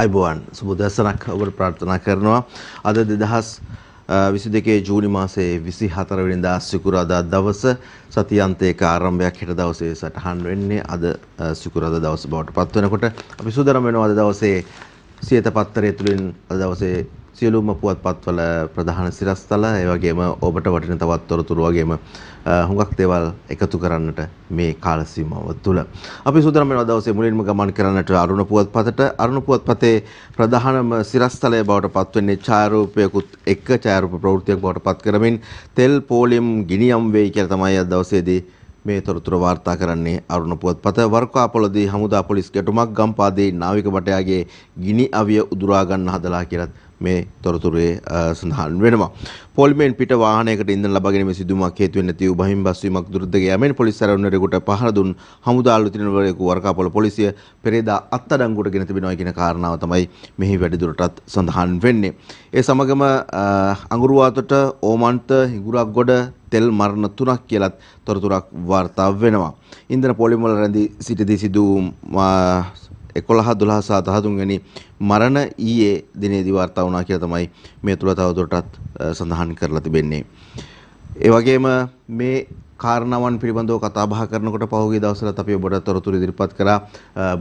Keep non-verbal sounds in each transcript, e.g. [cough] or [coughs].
අයිබෝවන් සුබ දසනක් ඔබට ප්‍රාර්ථනා කරනවා අද දෙදහස් විසි දෙකේ ජූනි මාසේ විසි හතරවෙනිදා සිකුරාදා දවස සතියන්තයක ආරම්භයක් හෙට දවසේ සටහන් වෙන්නේ අද සිකුරාද දවස බවට පත්වනකොට අපි සුදරම් වෙනවා අද දවසේ සියත පත්තරය තුළින් අද දවසේ සියලුම පුවත්පත්වල ප්‍රධාන සිරස්තල ඒ වගේම ඔබට වටින තවත් තොරතුරු වගේම හුඟක් දේවල් එකතු කරන්නට මේ කාල සීමාව තුළ. අපි සූදානම් වෙනවා දවසේ මුලින්ම ගමන් කරන්නට අරුණ පුවත්පතට අරුණ පුවත්පතේ ප්‍රධානම සිරස්තලය බවට පත්වෙන්නේ ඡායාරූපයකුත් එක්ක ඡායාරූප ප්‍රවෘත්තියක් බවට පත් කරමින් තෙල් පෝලියම් ගිනියම් වෙයි කියලා තමයි අද දවසේදී මේ තොරතුර වාර්තා කරන්නේ අරුණ පුවත්පත වර්කාපොළදී හමුදා පොලිස් ගැටුමක් ගම්පාදේ නාවික බටයාගේ ගිනි අවිය උදුරා ගන්න හදලා කියලත් මේ තොරතුරේ සඳහන් වෙනවා. පොල්මෙන් පිට වාහනයකට ඉන්ධන ලබා ගැනීම සිදුවීමක් හේතු වෙන තියු බහින් බස් වීමක් දුරුද්දක යමෙන් පොලිස් සැරවුනරෙකුට පහර දුන් හමුදාළු තිනවරයෙකු වරකාපොළ පොලිසිය පෙරේදා අත්අඩංගුවට ගෙන තිබෙනවා කියන කාරණාව තමයි මෙහි වැඩිදුරටත් සඳහන් වෙන්නේ. ඒ සමගම අඟුරුවාතොට ඕමන්ත හිඟුරක්ගොඩ තෙල් මරණ තුනක් කියලත් තොරතුරක් වාර්තා වෙනවා. ඉන්දන පොලිමවල රැඳී සිටිදී සිදු එකොළහ දුළහ සහ දහතුන්ගනි මරණ ඊයේ දිනේදී වාර්තා වුණා කියලා තමයි මේ තුළ තවදුරටත් සඳහන් කරලා තිබෙන්නේ. ඒ වගේම මේ කාරණාවන් පිළිබඳව කතා බහ කරනකොට පහුගිය දවස්වලත් අපි ඔබට තොරතුරු ඉදිරිපත් කරා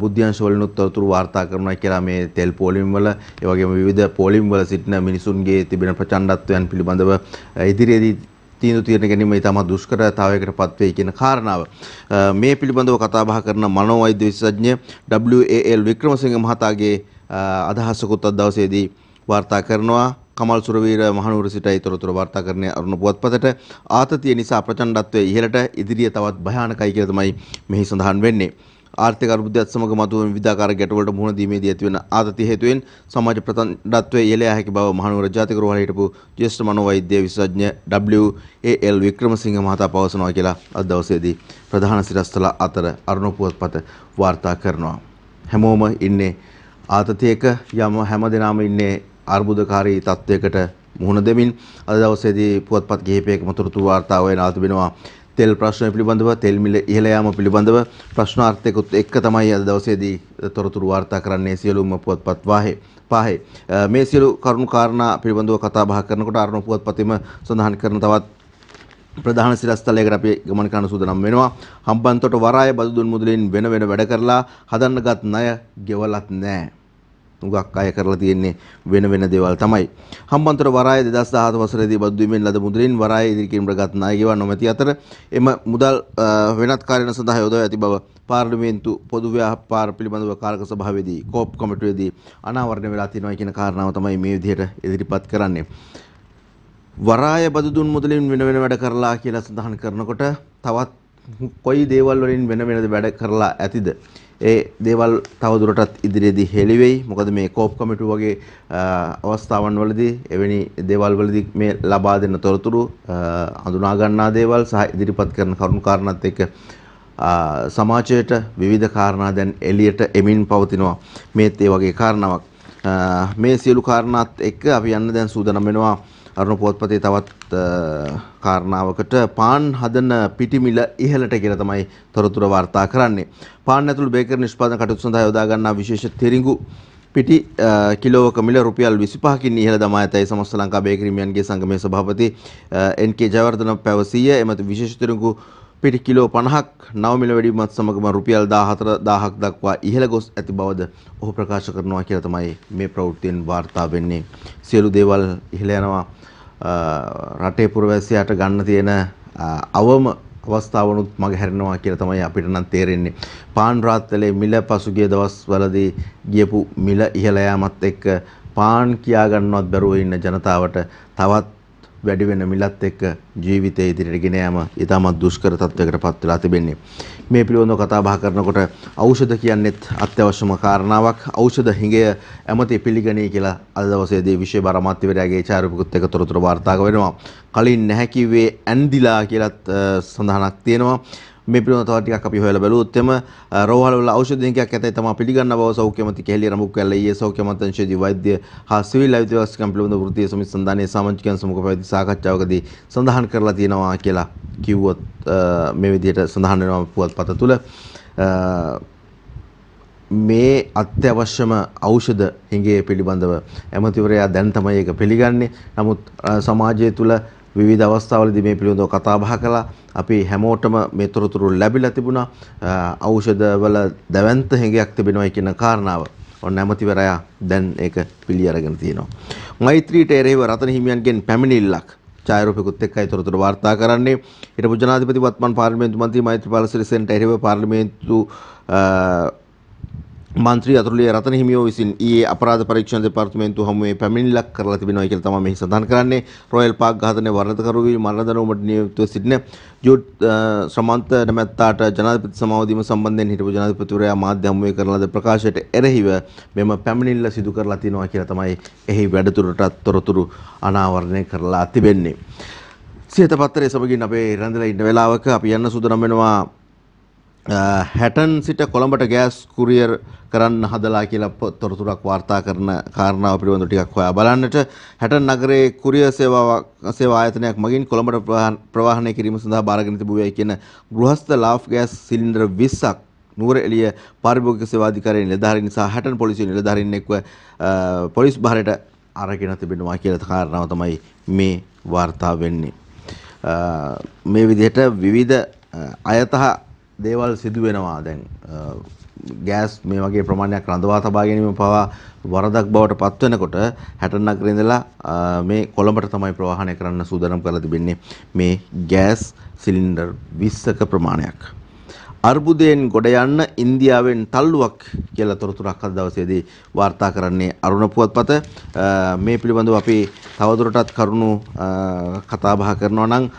බුද්ධ්‍යංශ වලිනුත් තොරතුරු වාර්තා කරනවා කියලා මේ තෙල් පෝලිම් වල ඒ වගේම විවිධ පෝලිම් වල සිටින මිනිසුන්ගේ තිබෙන ප්‍රචණ්ඩත්වයන් පිළිබඳව ඉදිරියේදී තීන්දුව తీරන ගැනීම ඉතාමත් දුෂ්කරතාවයකට පත්වෙයි කියන කාරණාව. මේ පිළිබඳව කතා බහ කරන මනෝවෛද්‍ය විශේෂඥ WAL වික්‍රමසිංහ මහතාගේ අදහසකුත් අද දවසේදී වාර්තා කරනවා කමල් සුරවීර මහනුවර සිටයි තොරතුරු වාර්තාකරණයේ අරුණ පුවත්පතට ආතතිය නිසා ප්‍රචණ්ඩත්වයේ ඉහළට ඉදිරිය තවත් භයානකයි කියලා තමයි මෙහි සඳහන් වෙන්නේ. ආර්ථික අර්බුදයත් සමග මතුවන විවිධාකාර ගැටවලට මුහුණ දීමේදී ඇතිවන ආතතිය හේතුවෙන් සමාජ ප්‍රතණ්ඩත්වයේ යෙළයා හැකි බව මහනුවර ජාතික රෝහලේ හිටපු ජ්‍යෙෂ්ඨ මනෝවෛද්‍ය විශේෂඥ WAL වික්‍රමසිංහ මහතා පවසනවා කියලා අද දවසේදී ප්‍රධාන සිරස්තල අතර අරුණ පුවත්පත වාර්තා කරනවා හැමෝම ඉන්නේ ආතතියක යම හැම දෙනාම ඉන්නේ අර්බුදකාරී තත්ත්වයකට මුහුණ දෙමින් අද දවසේදී පුවත්පත් කිහිපයක මතුරුතු වාර්තා වෙනවා තිබෙනවා තෙල් ප්‍රශ්න පිළිබඳව තෙල් මිල ඉහළ යාම පිළිබඳව ප්‍රශ්නාර්ථයකුත් එක්ක තමයි අද දවසේදී තොරතුරු වාර්තා කරන්නේ සියලුම පුවත්පත් වාහේ පාහේ මේ සියලු කරුණු කාරණා පිළිබඳව කතා බහ කරනකොට අරණු පුවත්පතේම සඳහන් කරන තවත් ප්‍රධාන සිරස්තලයකට අපි ගමන් කරන සූදානම් වෙනවා. හම්බන්තොට වරාය බදුදුන් මුදලින් වෙන වෙන වැඩ කරලා හදන්නගත් ණය ගෙවලත් නැහැ. උගක් අය කරලා තියෙන්නේ වෙන වෙන දේවල් තමයි. හම්බන්තොට වරාය 2017 වසරේදී බදු වීමෙන් ලද මුදලින් වරාය ඉදිරිකිරීම ප්‍රගත් ණය ගෙවා නොමැති අතර එම මුදල් වෙනත් කාර්යන සඳහා යොදව ඇති බව පාර්ලිමේන්තු පොදු ව්‍යාපාර පිළිබඳව කාරක සභාවේදී කෝප් කමිටුවේදී අනාවරණය වෙලා තියෙනවා කියන කාරණාව තමයි මේ විදිහට ඉදිරිපත් කරන්නේ. වරාය බදු දුන් මුදලින් වෙන වෙන වැඩ කරලා කියලා සඳහන් කරනකොට තවත් කොයි දේවල් වලින් වෙන වෙනද වැඩ කරලා ඇතිද ඒ දේවල් තවදුරටත් ඉදිරියේදී හෙළි වෙයි. මොකද මේ කෝප් කමිටු වගේ අවස්ථාවන් වලදී එවැනි දේවල් වලදී මේ ලබා දෙන තොරතුරු අඳුනා ගන්නා දේවල් සහ ඉදිරිපත් කරන කරුණු කාරණාත් එක්ක සමාජයට විවිධ කාරණා දැන් එළියට එමින් පවතිනවා. මේත් ඒ වගේ කාරණාවක්. මේ සියලු කාරණාත් එක්ක අපි යන්න දැන් සූදානම් වෙනවා. අරුණ පුවත්පතේ තවත් කාරණාවකට පාන් හදන පිටිමිල ඉහළට කියලා තමයි තොරතුර වාර්තා කරන්නේ. පාන් ඇතුළු බේකර් නිෂ්පාදන කටයුතු සඳහා යොදා ගන්නා විශේෂ තිරිඟු පිටි කිලෝක මිල රුපියල් 25කින් ඉහළ දමා ඇතයි සමස්ත ලංකා බේකරිමියන්ගේ සංගමේ සභාපති එන්.කේ ජයවර්ධන පැවසීය. එමත් විශේෂ තිරිඟු පිටි කිලෝ 50ක් නව මිල වැඩිමත් සමගම රුපියල් 14000ක් දක්වා ඉහළ ගොස් ඇති බවද ඔහු ප්‍රකාශ කරනවා කියලා තමයි මේ ප්‍රවෘත්තියෙන් වාර්තා වෙන්නේ. සියලු දේවල් ඉහළ යනවා. රටේ පුරවැසියාට ගන්න තියෙන අවම අවස්ථාවනුත් මග හැරෙනවා කියලා තමයි අපිට නම් තේරෙන්නේ. පාන් රාත්තලේ මිල පසුගිය දවස්වලදී ගියපු මිල ඉහළ යාමත් එක්ක පාන් කියා ගන්නවත් බැරුව ඉන්න ජනතාවට තවත් වැඩි වෙන මිලත් එක්ක ජීවිතය ඉදිරියට ගෙන යාම ඉතාමත් දුෂ්කර තත්වයකට පත් වෙලා තිබෙන්නේ. මේ පිළිබඳව කතා බහ කරනකොට ඖෂධ කියන්නේත් අත්‍යවශ්‍යම කාරණාවක්. ඖෂධ හිඟය ඇමති පිළිගනී කියලා අද දවසේදී විශේෂ බර අමාත්‍යවරයාගේ චාරිපුකුත් එක තොරතුරු වාර්තා වෙනවා. කලින් නැහැ කිව්වේ ඇන්දිලා කියලත් සඳහනක් තියෙනවා. මේ පිළිබඳව තව ටිකක් අපි හොයලා බැලුවොත් එම රෝහල වල ඖෂධ නිකයක් ඇතයි තමා පිළිගන්න බව සෞඛ්‍ය මන්ත්‍රී කෙහෙලිය රඹුක්වැල්ල ඊයේ සෞඛ්‍ය මන්ත්‍රංශයේදී වෛද්‍ය හා සිවිල් අයිතිවාසිකම් පිළිබඳ වෘත්තීය සමිති සන්ධානයේ සාමාජිකයන් සමග පැවති සාකච්ඡාවකදී සඳහන් කරලා තියෙනවා කියලා කිව්වොත් මේ විදිහට සඳහන් වෙනවා පුවත්පත තුළ මේ අත්‍යවශ්‍යම ඖෂධ හිඟේ පිළිබඳව ඇමතිවරයා දැන් තමයි ඒක පිළිගන්නේ. නමුත් සමාජය තුළ විවිධ අවස්ථාවලදී මේ පිළිබඳව කතා බහ කළා. අපි හැමෝටම මේ තොරතුරු ලැබිලා තිබුණා. ඖෂධවල දැවැන්ත හැඟයක් තිබෙනවයි කියන කාරණාව. ඔන්න ඇමතිවරයා දැන් ඒක පිළි අරගෙන තියෙනවා. මෛත්‍රීට එරෙහිව රතන හිමියන්ගෙන් පැමිණිල්ලක් ඡායරූපිකුත් එක්කයි තොරතුරු වාර්තා කරන්නේ. හිටපු ජනාධිපති වත්මන් පාර්ලිමේන්තු මන්ත්‍රී මෛත්‍රීපාල සිරිසෙන්ට එරෙහිව පාර්ලිමේන්තු මන්ත්‍රී අතුරුලිය රතන හිමියෝ විසින් ඊයේ අපරාධ පරීක්ෂණ දෙපාර්තමේන්තුව හමුවේ පැමිණිල්ලක් කරලා තිබෙනවා කියලා තමයි මෙහි සඳහන් කරන්නේ. රොයල් පාක් ඝාතනයේ වරදකරුවී මරණදඬුවමට නියමිතව සිටින ජූඩ් ශ්‍රමන්ත නැමැත්තාට ජනාධිපති සමාවදීම සම්බන්ධයෙන් හිටපු ජනාධිපතිවරයා මාධ්‍ය හමුවේ කරන ලද ප්‍රකාශයට එරෙහිව මෙම පැමිණිල්ල සිදු කරලා තිනවා කියලා තමයි එහි වැඩිදුරටත් තොරතුරු අනාවරණය කරලා තිබෙන්නේ. සියත පත්‍රයේ සමගින් අපේ රැඳලා ඉන්න වෙලාවක අපි යන්න සූදානම් වෙනවා හැටන් සිට කොළඹට ගෑස් කුරියර් කරන්න හදලා කියලා තොරතුරක් වාර්තා කරන කාරණාව පිළිබඳව ටිකක් හොයා බලන්නට හැටන් නගරයේ කුරියර් සේවාවක් සේවා ආයතනයක් මගින් කොළඹට ප්‍රවාහනය කිරීම සඳහා බාරගෙන තිබුවයි කියන ගෘහස්ත ලාෆ් ගෑස් සිලින්ඩර් 20ක් නුවර එළිය පාරිභෝගික සේවාධිකාරී නිලධාරීන් සහ හැටන් පොලිසිය නිලධාරීන් එක්ව පොලිස් භාරයට අරගෙන තිබෙනවා කියලා කාරණාව තමයි මේ වාර්තා වෙන්නේ මේ විදිහට විවිධ අයතහ දේවල් සිදු වෙනවා දැන් ගෑස් මේ වගේ ප්‍රමාණයක් රඳවා තබා ගැනීම පවා වරදක් බවට පත්වෙනකොට හැටනගරේ ඉඳලා මේ කොළඹට තමයි ප්‍රවාහනය කරන්න සූදානම් කරලා තිබෙන්නේ මේ ගෑස් සිලින්ඩර් 20ක ප්‍රමාණයක්. අර්බුදයෙන් ගොඩ යන්න ඉන්දියාවෙන් තල්ලුවක් කියලා තොරතුරක් අද දවසේදී වාර්තා කරන්නේ අරුණ පුවත්පත මේ පිළිබඳව අපි තවදුරටත් කරුණු කතා බහ කරනවා නම්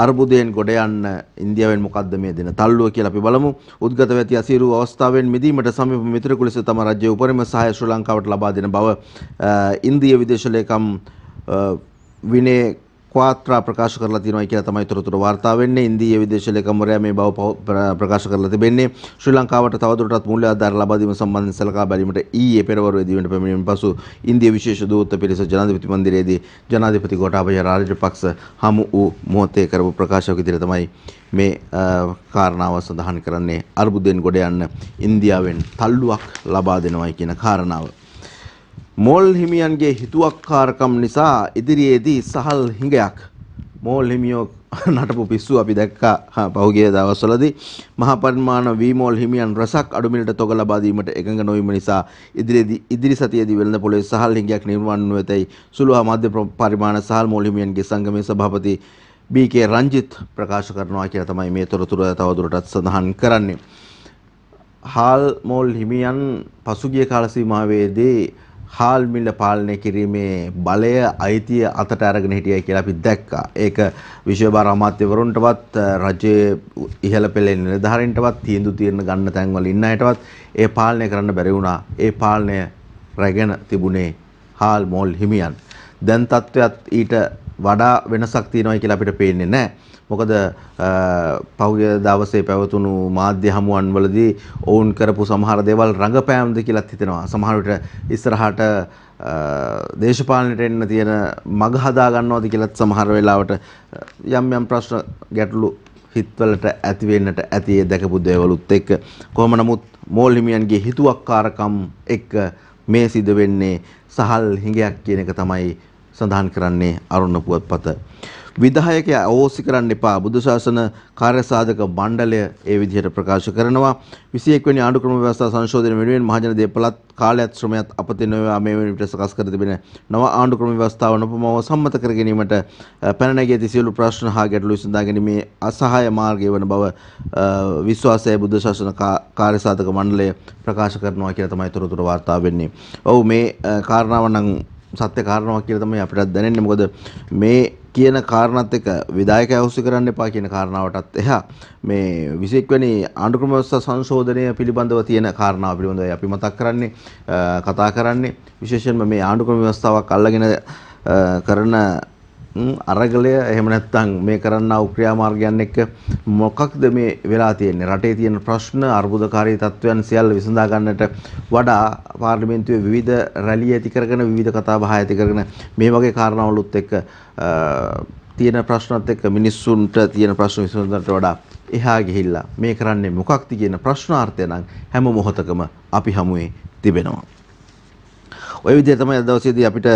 අර්බුදයෙන් ගොඩ යන්න ඉන්දියාවෙන් මොකද්ද මේ දෙන තල්ලුව කියලා අපි බලමු. උද්ගත වැති අසීරු අවස්ථාවෙන් මිදීමට සමීප මිතුරෙකු ලෙස තම රජයේ උපරිම සහාය ශ්‍රී ලංකාවට ලබා දෙන බව ඉන්දියා විදේශ ලේකම් විනේ ක්වාත්‍රා ප්‍රකාශ කරලා තියෙනවා කියලා තමයි තොරතුරු වාර්තා වෙන්නේ. ඉන්දීය විදේශ ලේකම්වරයා මේ බව ප්‍රකාශ කරලා තිබෙන්නේ. ශ්‍රී ලංකාවට තවදුරටත් මූල්‍ය ආධාර ලබා දීම සම්බන්ධයෙන් සලකා බැලීමට ඊයේ පෙරවරුවේදී වෙන පැමිණීමෙන් පසු ඉන්දිය විශේෂ දූත පිරිස ජනාධිපති මන්දිරයේදී ජනාධිපති ගෝඨාභය රාජපක්ෂ හමු වූ මොහොතේ කරපු ප්‍රකාශයක් විදිහට තමයි මේ කාරණාව සඳහන් කරන්නේ. අර්බුදයෙන් ගොඩ යන්න ඉන්දියාවෙන් තල්ලුවක් ලබා දෙනවයි කියන කාරණාව. මෝල් හිමියන්ගේ හිතුවක්කාරකම් නිසා ඉදිරියේදී සහල් හිඟයක් මෝල් හිමියෝ [laughs] නටපු පිස්සු අපි දැක්කා පහුගිය දවස්වලදී මහා පරිමාණ වීමෝල් හිමියන් රසක් අඩු මිලට තොග ලබා දීමට එකඟ නොවීම නිසා ඉදිරියේදී ඉදිරි සතියේදී වෙළඳ පොලේ සහල් හිඟයක් නිර්මාණය වෙතයි සුළුහා මධ්‍ය පරිමාණ සහල් මෝල් හිමියන්ගේ සංගමේ සභාපති බීකේ රංජිත් ප්‍රකාශ කරනවා කියලා තමයි මේ තොරතුර තවදුරටත් සඳහන් කරන්නේ. හාල් මෝල් හිමියන් පසුගිය කාල සීමාවේදී හාල් මිල පාලනය කිරීමේ බලය අයිතිය අතට අරගෙන හිටියයි කියලා අපි දැක්කා. ඒක විශ්ව බාර අමාත්‍යවරුන්ටවත් රජයේ ඉහළ පෙළේ නිලධාරීන්ටවත් තීන්දුව తీරන ගන්න තැන්වල ඉන්න අයටවත් ඒ පාලනය කරන්න බැරි වුණා. ඒ පාලනය රැගෙන තිබුණේ හාල් මෝල් හිමියන්. දැන් තත්ත්වයක් ඊට වඩා වෙනසක් තියෙනවා කියලා අපිට පේන්නේ නැහැ. මොකද පහුගිය දවසේ පැවතුණු මාධ්‍ය හමුවන් වලදී ඔවුන් කරපු සමහර දේවල් රඟපෑම්ද කියලාත් හිතෙනවා. සමහර විට ඉස්සරහට දේශපාලනයට එන්න තියෙන මග හදා ගන්නවද කියලත් සමහර වෙලාවට යම් යම් ප්‍රශ්න ගැටලු හිත්වලට ඇති වෙන්නට ඇති ඒ දැකපු දේවලුත් එක්ක කොහොම නමුත් මෝල් හිමියන්ගේ හිතුවක්කාරකම් එක්ක මේ සිදු වෙන්නේ සහල් හිඟයක් කියන එක තමයි සඳහන් කරන්නේ අරුණ පුවත්පත. විධායකයා අවෝසි කරන්න එපා. බුදු ශාසන කාර්යසාධක මණ්ඩලය ඒ විදිහට ප්‍රකාශ කරනවා. 21 වෙනි ආණ්ඩු ක්‍රම ව්‍යවස්ථා සංශෝධනය වෙනුවෙන් මහජන දේපලත් කාලයත් ශ්‍රමයත් අපතේ නොවේ මේ වෙනි විට සකස් කර තිබෙන නව ආණ්ඩු ක්‍රම ව්‍යවස්ථාව නොපමව සම්මත කර ගැනීමට පැන නැගී ඇති සියලු ප්‍රශ්න හා ගැටලු විසඳා ගැනීමේ අසහාය මාර්ගය වන බව විශ්වාසය බුදු ශාසන කාර්යසාධක මණ්ඩලය ප්‍රකාශ කරනවා කියලා තමයි තොරතුරු වාර්තා වෙන්නේ. ඔව් මේ කාරණාව නම් සත්‍ය කාරණාවක් කියලා තමයි අපිට දැනෙන්නේ. මොකද මේ කියන කාරණත් එක විදායක අවශ්‍ය කරන්න එපා කියන කාරණාවටත් එහා මේ 21 වෙනි ආණ්ඩුක්‍රම ව්‍යවස්ථා සංශෝධනය පිළිබඳව තියෙන කාරණාව පිළිබඳව අපි මතක් කරන්නේ කතා කරන්නේ විශේෂයෙන්ම මේ ආණ්ඩුක්‍රම ව්‍යවස්ථාවක් අල්ලගෙන කරන අරගලය එහෙම නැත්නම් මේ කරන්නා වූ ක්‍රියාමාර්ගයන් එක්ක මොකක්ද මේ වෙලා තියෙන්නේ රටේ තියෙන ප්‍රශ්න අර්බුදකාරී තත්වයන් සියල්ල විසඳා ගන්නට වඩා පාර්ලිමේන්තුවේ විවිධ රැලි ඇති කරගෙන විවිධ කතාබහ ඇති කරගෙන මේ වගේ කාරණාවලුත් එක්ක තියෙන ප්‍රශ්නත් එක්ක මිනිස්සුන්ට තියෙන ප්‍රශ්න විසඳන්නට වඩා එහා ගිහිල්ලා මේ කරන්නේ මොකක්ද කියන ප්‍රශ්නාර්ථය නම් හැම මොහොතකම අපි හමුවේ තිබෙනවා ඔය විදිහට තමයි අද දවසේදී අපිට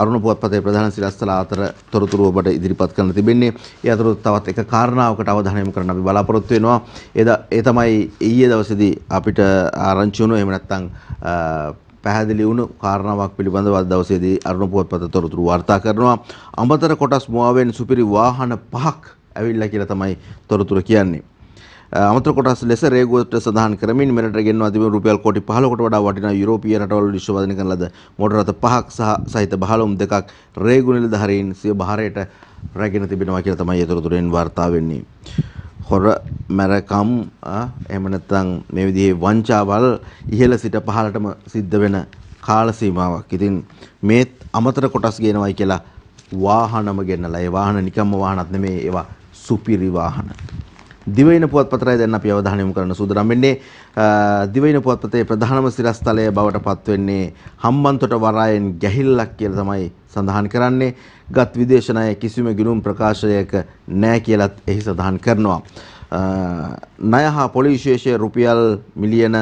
අරුණ පුවත්පතේ ප්‍රධාන සිරස්තල අතර තොරතුරු ඔබට ඉදිරිපත් කරන්න තිබෙන්නේ. ඒ අතර තවත් එක කාරණාවකට අවධානය යොමු කරන්න අපි බලාපොරොත්තු වෙනවා. ඒ තමයි ඊයේ දවසේදී අපිට ආරංචි වුණු එහෙම නැත්නම් පැහැදිලි වුණු කාරණාවක් පිළිබඳව අද දවසේදී අරුණ පුවත්පත තොරතුරු වාර්තා කරනවා. අමතර කොටස් මුවාවෙන් සුපිරි වාහන පහක් ඇවිල්ලා කියලා තමයි තොරතුරු කියන්නේ. අමතර කොටස් ලෙස රේගුවට සඳහන් කරමින් මෙරට ගෙන්වා තිබෙන රුපියල් කෝටි 15කට වඩා වටිනා යුරෝපීය රටවල විශ්වවදනය කරන ලද මොටර රථ පහක් සහිත බහලුම් දෙකක් රේගු නිලධාරීන් සිය භාරයට රැගෙන තිබෙනවා කියලා තමයි ඒතරතුරෙන් වාර්තා වෙන්නේ. හොර මැරකම් එහෙම නැත්නම් මේ විදිහේ වංචාවල් ඉහළ සිට පහළටම සිද්ධ වෙන කාල සීමාවක්. ඉතින් මේත් අමතර කොටස් ගේනවායි කියලා වාහනම ගෙන්නලා ඒ වාහන නිකම්ම වාහනක් නෙමෙයි ඒවා සුපිරි වාහන. දිවයින පුවත්පතරය දැන් අපි අවධානය යොමු කරන්න සූදානම් වෙන්නේ දිවයින පුවත්පතේ ප්‍රධානම සිරස්තලය බවට පත්වෙන්නේ හම්බන්තොට වරායෙන් ගැහිල්ලක් කියලා තමයි සඳහන් කරන්නේ. ගත් විදේශනාය කිසිම ගිණුම් ප්‍රකාශයක නැහැ කියලත් එහි සඳහන් කරනවා. ණය හා පොලිවිශේෂය රුපියල් මිලියන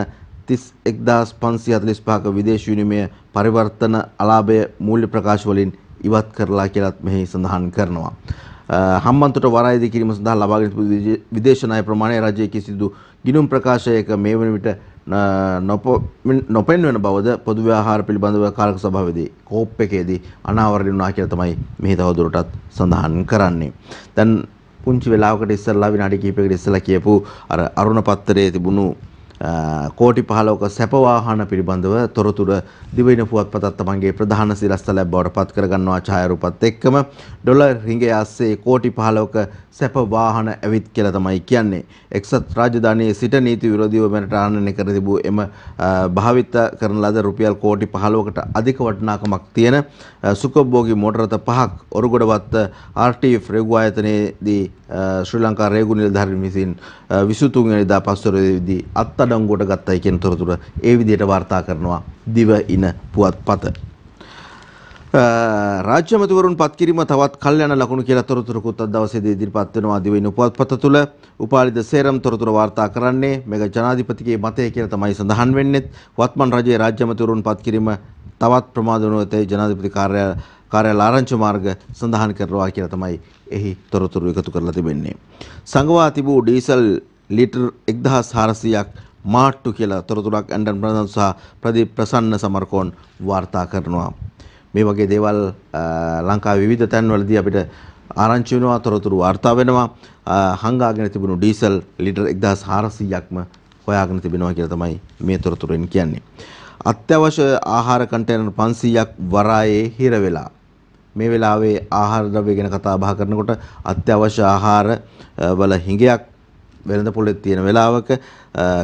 31545ක විදේශ විනිමය පරිවර්තන අලාභය මූල්‍ය ප්‍රකාශ වලින් ඉවත් කරලා කියලත් මෙහි සඳහන් කරනවා. හම්බන්තොට වරායද කිරීම සඳහා ලබාගෙන තිබූ විදේශනාය ප්‍රමාණය රජයේ කිසිදු ගිණුම් ප්‍රකාශයක මේ වන විට නොපෙන්වන බවද පොදු ව්‍යවහාර පිළිබඳව කාරක සභාවේදී කෝප් එකේදී අනාවරණය වුණා කියලා තමයි මේ තවදුරටත් සඳහන් කරන්නේ. දැන් පුංචි වෙලාවකට ඉස්සෙල්ලා විනාඩි කිහිපයකට ඉස්සෙල්ලා කියපු අර අරුණ පත්තරයේ තිබුණු කෝටි පහලෝක සැපවාහන පිළිබඳව තොරතුර දිවෙන පුවත්පතත් තමන්ගේ ප්‍රධාන සිලස්තලයක් බවට පත් කරගන්නවා ඡායරූපත් එක්කම ඩොලර් රිංගය අස්සේ කෝටි පහලෝක සැපවාහන ඇවිත් කියලා තමයි කියන්නේ. එක්සත් රාජධානියේ සිට නීති විරෝධීව මෙරට ආනයනය කර තිබූ එම භාවිත කරන ලද රුපියල් කෝටි පහලෝකට අධික වටිනාකමක් තියෙන සුකබ්බෝගී මෝටරත පහක් ඔරුගොඩවත් RTF රේගු ආයතනයේදී ශ්‍රී ලංකා රේගු නිලධාරීන් විසින් 23 වෙනිදා පස්වරුවේදී අත්අඩ අඩංගුවට ගත්තයි කියන තොරතුර ඒ විදිහට වාර්තා කරනවා දිව ඉන පුවත්පත. රාජ්‍ය මැතිවරුන් පත්කිරීම තවත් කල්යන ලකුණු කියලා තොරතුරකුත් අද දවසේදී ඉදිරිපත් වෙනවා දිවින උපවත්පත තුළ උපාලිත සේරම් තොරතුර වාර්තා කරන්නේ මෙග ජනාධිපතිගේ මතය කියලා තමයි සඳහන් වෙන්නේ වත්මන් රජයේ රාජ්‍ය මැතිවරුන් පත්කිරීම තවත් ප්‍රමාද වෙනුවතේ ජනාධිපති කාර්යාල කාර්යාල ආරංචි මාර්ග සඳහන් කරනවා කියලා තමයි එහි තොරතුරු එකතු කරලා තිබෙන්නේ සංගවා තිබූ ඩීසල් ලීටර් 1400ක් මාට්ටු කියලා තොරතුරක් ඇන්ඩන් ප්‍රසන් සහ ප්‍රදීප් ප්‍රසන්න සමරකෝන් වාර්තා කරනවා. මේ වගේ දේවල් ලංකා විවිධ තැන්වලදී අපිට ආරංචි වෙනවා තොරතුරු වාර්තා වෙනවා හංගාගෙන තිබුණු ඩීසල් ලීටර් 1400ක්ම හොයාගෙන තිබෙනවා කියලා තමයි මේ තොරතුරෙන් කියන්නේ. අත්‍යවශ්‍ය ආහාර කන්ටේනර් 500ක් වරායේ හිර වෙලා මේ වෙලාවේ ආහාර ද්‍රව්‍ය ගැන කතා බහ කරනකොට අත්‍යවශ්‍ය ආහාර වල හිඟයක් වෙළඳ පොලෙත් තියෙන වෙලාවක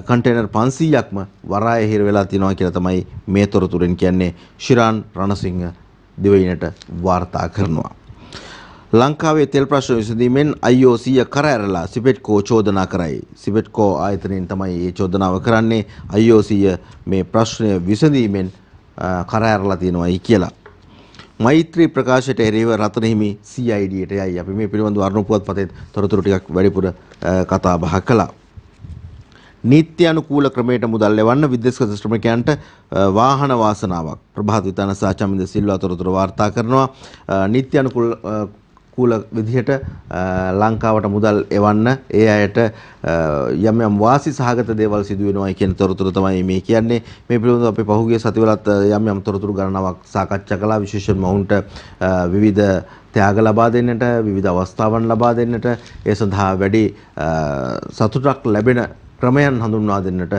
කන්ටේනර් 500ක්ම වරාය හිර වෙලා තියෙනවා කියලා තමයි මේ තොරතුරෙන් කියන්නේ ශිරාන් රණසිංහ දිවයිනට වාර්තා කරනවා. ලංකාවේ තෙල් ප්‍රශ්න විසඳීමෙන් IOC කර ඇරලා සිපෙට්කෝ චෝදනා කරයි. සිපෙට්කෝ ආයතනයෙන් තමයි මේ චෝදනාව කරන්නේ IOC මේ ප්‍රශ්නය විසඳීමෙන් කර ඇරලා තියෙනවායි කියලා. මෛත්‍රී ප්‍රකාශයට එරෙහිව රතන හිමි CID ට යයි. අපි මේ පිළිබඳව අරුණුපුවත් පතේ තොරතුරු ටිකක් වැඩිපුර කතා බහ කළා. නීත්‍යානුකූල ක්‍රමයට මුදල් ලැබන්න විදේශගත ශ්‍රමිකයන්ට වාහන වාසනාවක් ප්‍රභාත් විතාන සාචමින්ද සිල්වා තොරතුරු වාර්තා කරනවා නීත්‍යානුකූල කූල විදිහට ලංකාවට මුදල් එවන්න ඒ අයට යම් යම් වාසි සහගත දේවල් සිදු වෙනවා කියන තොරතුරු තමයි මේ කියන්නේ මේ පිළිබඳව අපි පහුගිය සතිවලත් යම් යම් තොරතුරු ගණනාවක් සාකච්ඡා කළා විශේෂයෙන්ම ඔවුන්ට විවිධ ත්‍යාග ලබා දෙන්නට විවිධ අවස්ථාවන් ලබා දෙන්නට ඒ සඳහා වැඩි සතුටක් ලැබෙන ක්‍රමයන් හඳුන්වා දෙන්නට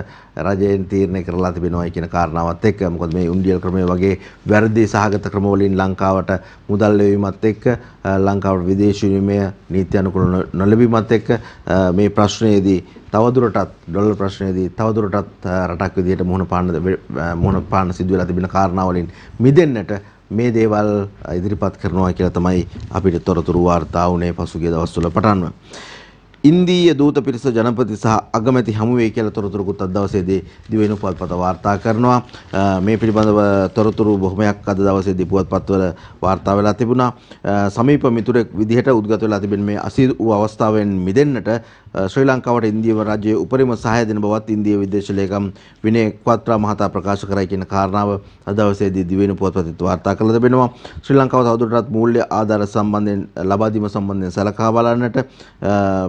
රජයෙන් තීරණය කරලා තිබෙනවායි කියන කාරණාවත් එක්ක මොකද මේ උන්ඩියල් ක්‍රමය වගේ වැරදි සහගත ක්‍රම වලින් ලංකාවට මුදල් ලැබීමත් එක්ක ලංකාවට විදේශ විනිමය නීති අනුකූල නොලැබීමත් එක්ක මේ ප්‍රශ්නයේදී තවදුරටත් ඩොලර් ප්‍රශ්නයේදී තවදුරටත් රටක් විදිහට මුහුණ පාන්න මුහුණ පාන්න සිදු වෙලා තිබෙන කාරණා වලින් මිදෙන්නට මේ දේවල් ඉදිරිපත් කරනවා කියලා තමයි අපිට තොරතුරු වාර්තා වුණේ පසුගිය දවස්වල පටන්ව. ඉන්දීය දූත පිරිස ජනපති සහ අගමැති හමු වෙයි කියලා තොරතුරුකුත් අද දවසේදී දිවෙන පුවත්පත වාර්තා කරනවා. මේ පිළිබඳව තොරතුරු බොහොමයක් අද දවසේදී පුවත්පත්වල වාර්තා වෙලා තිබුණා. සමීප මිතුරෙක් විදිහට උද්ගත වෙලා තිබෙන මේ අසීරු අවස්ථාවෙන් මිදෙන්නට ශ්‍රී ලංකාවට ඉන්දියාව රජයේ උපරිම සහාය දෙන බවත් ඉන්දියාවේ විදේශ ලේකම් විනය ක්වත්‍රා මහතා ප්‍රකාශ කරයි කියන කාරණාව අද දවසේදී දිවෙන පුවත්පතේ වාර්තා කළ තිබෙනවා. ශ්‍රී ලංකාව තවදුරටත් මූල්‍ය ආධාර සම්බන්ධයෙන් ලබා දීම සම්බන්ධයෙන් සලකා බලන්නට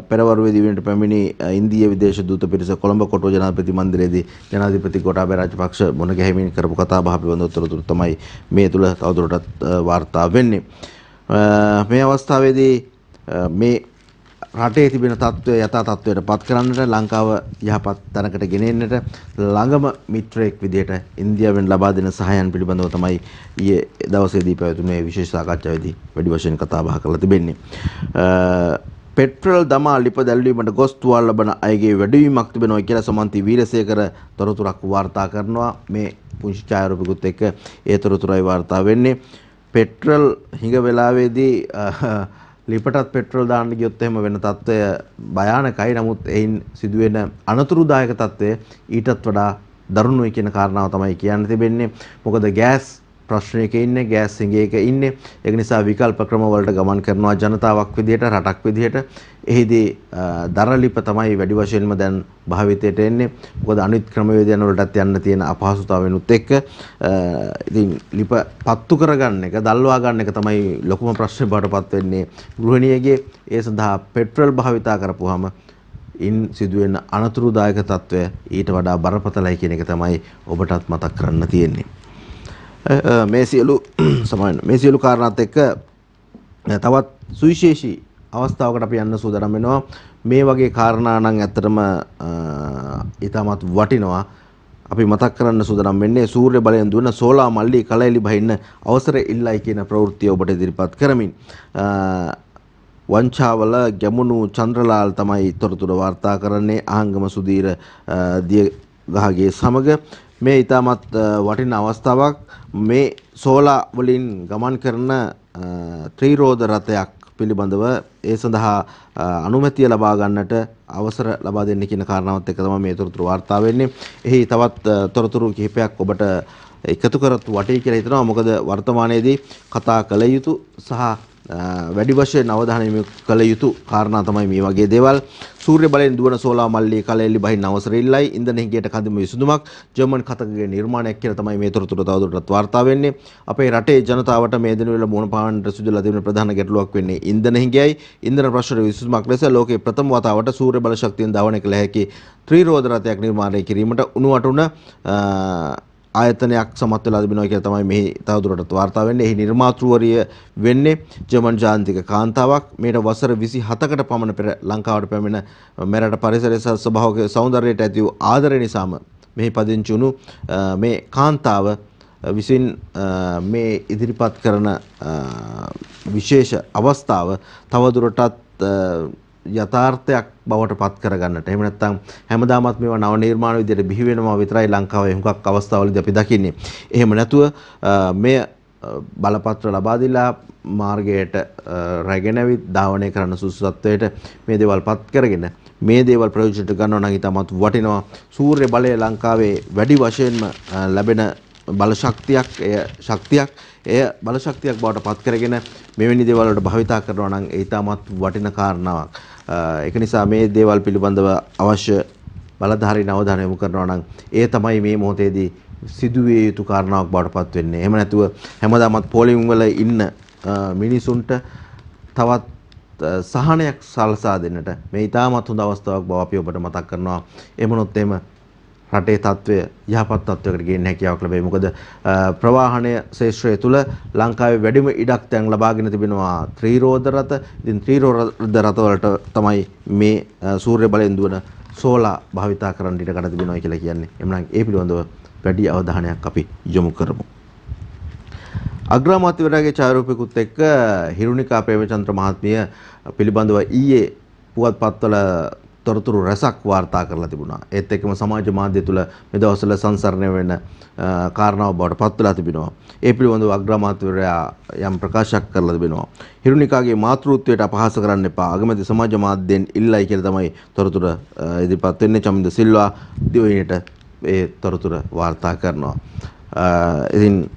පෙරවරුවේ දිවෙනට පැමිණි ඉන්දියා විදේශ දූත පිරිස කොළඹ කොටුව ජනාධිපති මන්දිරයේදී ජනාධිපති ගොටාබේ රාජපක්ෂ මුණ ගැහිමින් කරපු කතා බහ පිළිබඳ උත්තර තමයි මේ තුළ තවදුරටත් වාර්තා වෙන්නේ. මේ අවස්ථාවේදී මේ රටේ තිබෙන තත්ත්වය යථා තත්ත්වයට පත් කරන්නට ලංකාව යහපත් තැනකට ගෙනෙන්නට ළඟම මිත්‍රයෙක් විදිහට ඉන්දියාවෙන් ලබා දෙන සහායන් පිළිබඳව තමයි ඊයේ දවසේදී පැවතුණු මේ විශේෂ සාකච්ඡාවේදී වැඩි වශයෙන් කතා බහ කරලා තිබෙන්නේ. පෙට්‍රල් දමා ලිප දැල්වීමට ගොස් තුවාල ලබන අයගේ වැඩිවීමක් තිබෙනවා කියලා සමන්ති වීරසේකර තොරතුරක් වාර්තා කරනවා. මේ පුංචි ඡායාරූපිකුත් එක්ක ඒ තොරතුරයි වාර්තා වෙන්නේ. පෙට්‍රල් හිඟ වෙලාවේදී ලිපටත් පෙට්‍රල් දාන්න ගියොත් එහෙම වෙන තත්ත්වය භයානකයි. නමුත් එයින් සිදුවෙන අනතුරුදායක තත්ත්වය ඊටත් වඩා දරුණුයි කියන කාරණාව තමයි කියන්න තිබෙන්නේ. මොකද ගෑස් ප්‍රශ්නයක ඉන්නේ ගෑස් සිඟයක ඉන්නේ ඒක නිසා විකල්ප ක්‍රම වලට ගමන් කරනවා ජනතාවක් විදිහට රටක් විදිහට එහිදී දරලිප තමයි වැඩි වශයෙන්ම දැන් භාවිතයට එන්නේ මොකද අනිත් ක්‍රමවේදයන් වලටත් යන්න තියෙන අපහසුතාවෙනුත් එක්ක ඉතින් ලිප පත්තු කරගන්න එක දල්වා ගන්න එක තමයි ලොකුම ප්‍රශ්නේ බාටපත් වෙන්නේ ගෘහිණියගේ ඒ සඳහා පෙට්‍රල් භාවිතා කරපුවාම ඉන් සිදුවෙන අනතුරුදායක තත්ත්වය ඊට වඩා බරපතලයි කියන එක තමයි ඔබටත් මතක් කරන්න තියෙන්නේ [coughs] Eh, eh, මේ සියලු [coughs] සමාන මේ සියලු කාරණාත් එක්ක eh, තවත් සුවිශේෂී අවස්ථාවකට අපි යන්න සූදානම් වෙනවා මේ වගේ කාරණා නම් ඇත්තටම ඊටමත් වටිනවා අපි මතක් කරන්න සූදානම් වෙන්නේ සූර්ය බලයෙන් දුවන සෝලා මල්ලි කලෙලි බහින්න අවසරය ඉල්ලයි කියන ප්‍රවෘත්තිය ඔබට ඉදිරිපත් කරමින් වංචාවල ගැමුණු චන්ද්‍රලාල් තමයි තොරතුර වාර්තා කරන්නේ ආංගම සුදීර දියගහගේ සමග මේ ඉතාමත් වටින අවස්ථාවක් මේ සෝලා වලින් ගමන් කරන ත්‍රීරෝධ රථයක් පිළිබඳව ඒ සඳහා අනුමැතිය ලබා ගන්නට අවසර ලබා දෙන්න කියන කාරණාවත් එක්ක තමයි මේ තොරතුරු වාර්තා වෙන්නේ. එහි තවත් තොරතුරු කිහිපයක් ඔබට එකතු කරත් වටේ කියලා හිතනවා. මොකද වර්තමානයේදී කතා කළ යුතු සහ වැඩි වශයෙන් අවධානය කළ යුතු කාරණා තමයි මේ වගේ දේවල්. සූර්ය බලයෙන් දුවන සෝලා මල්ලියේ කලෙලි බහින්න අවසර ඉල්ලයි. ඉන්ධන හිඟයට කඳිම විසඳුමක් ජර්මන් කතකගේ නිර්මාණයක් කියලා තමයි මේ තොරතුරු තවදුරටත් වාර්තා වෙන්නේ. අපේ රටේ ජනතාවට මේ දින වල මුණ පාන්නට සුදුලා තිබෙන ප්‍රධාන ගැටලුවක් වෙන්නේ ඉන්ධන හිඟයයි. ඉන්ධන ප්‍රශ්නයේ විසඳුමක් ලෙස ලෝකයේ ප්‍රථම වතාවට සූර්ය බල ශක්තියෙන් ධාවනය කළ හැකි ත්‍රිරෝද රථයක් නිර්මාණය කිරීමට උණු අටුන ආයතනයක් සමත් වෙලා තිබෙනවා කියලා තමයි මෙහි තවදුරටත් වාර්තා වෙන්නේ. එහි නිර්මාතෘවරිය වෙන්නේ ජර්මන් ජාන්තික කාන්තාවක්. මේට වසර 27කට පමණ පෙර ලංකාවට පැමිණ මෙරට පරිසරය සහ ස්වභාවික సౌందර්යයට ඇති වූ ආදරය නිසාම මෙහි පදිංචි වුණු මේ කාන්තාව විසින් මේ ඉදිරිපත් කරන විශේෂ අවස්ථාව තවදුරටත් යථාර්ථයක් බවට පත් කරගන්නට. එහෙම නැත්නම් හැමදාමත් මේවා නව නිර්මාණ විදියට බිහි වෙනවා විතරයි ලංකාවේ හුඟක් අවස්ථාවලදී අපි දකින්නේ. එහෙම නැතුව මේ බලපත්‍ර ලබා දීලා මාර්ගයට රැගෙන ඇවිත් ධාවනය කරන සුසුසත්වයට මේ දේවල් පත් කරගෙන මේ දේවල් ප්‍රයෝජනට ගන්නවා නම් ඉතමත් වටිනවා. සූර්ය බලය ලංකාවේ වැඩි වශයෙන්ම ලැබෙන බලශක්තියක් එය ශක්තියක් එය බලශක්තියක් බවට පත් කරගෙන මෙවැනි දේවල් වලට භාවිතා කරනවා නම් ඒ ඉතාමත් වටින කාරණාවක්. ඒක නිසා මේ දේවල් පිළිබඳව අවශ්‍ය බලධාරීන් අවධානය යොමු කරනවා නම් ඒ තමයි මේ මොහොතේදී සිදුවිය යුතු කාරණාවක් බවට පත් වෙන්නේ. එහෙම නැතුව හැමදාමත් පොලිම් වල ඉන්න මිනිසුන්ට තවත් සහනයක් සලසා දෙන්නට මේ ඉතාමත් හොඳ අවස්ථාවක් බව අපි ඔබට මතක් කරනවා. එහෙම නොත් එහෙම රටේ තත්ත්වය යහපත් තත්ත්වයකට ගේන්න හැකියාවක් ලැබේ. මොකද ප්‍රවාහනය ශේෂ්ත්‍රය තුළ ලංකාවේ වැඩිම ඉඩක් තැන් ලබාගෙන තිබෙනවා ත්‍රිරෝද රථ. ඉතින් ත්‍රිරෝද රථවලට තමයි මේ සූර්ය බලෙන් දුවන සෝලා භාවිතා කරන්න ඉඩ කඩ තිබෙනවා කියලා කියන්නේ. එම්නම් ඒ පිළිබඳව වැඩි අවධානයක් අපි යොමු කරමු. අග්‍රාමාත්‍යවරයාගේ ඡායාරූපිකුත් එක්ක හිරුණිකා ප්‍රේමචන්ද්‍ර මහත්මිය පිළිබඳව ඊයේ පුවත්පත්වල තොරතුරු රැසක් වාර්තා කරලා තිබුණා. ඒත් එක්කම සමාජ මාධ්‍ය තුළ මේ දවස්වල සංසරණය වෙන කාරණාව බවට පත් වෙලා තිබෙනවා. ඒ පිළිබඳව අග්‍රාමාත්‍යවරයා යම් ප්‍රකාශයක් කරලා තිබෙනවා. හිරුනිකාගේ මාතෘත්වයට අපහාස කරන්න එපා. අගමැති සමාජ මාධ්‍යෙන් ඉල්ලයි කියලා තමයි තොරතුරු ඉදිරිපත් වෙන්නේ. චමින්ද සිල්වා දිවයිනට ඒ තොරතුරු වාර්තා කරනවා. ඉතින්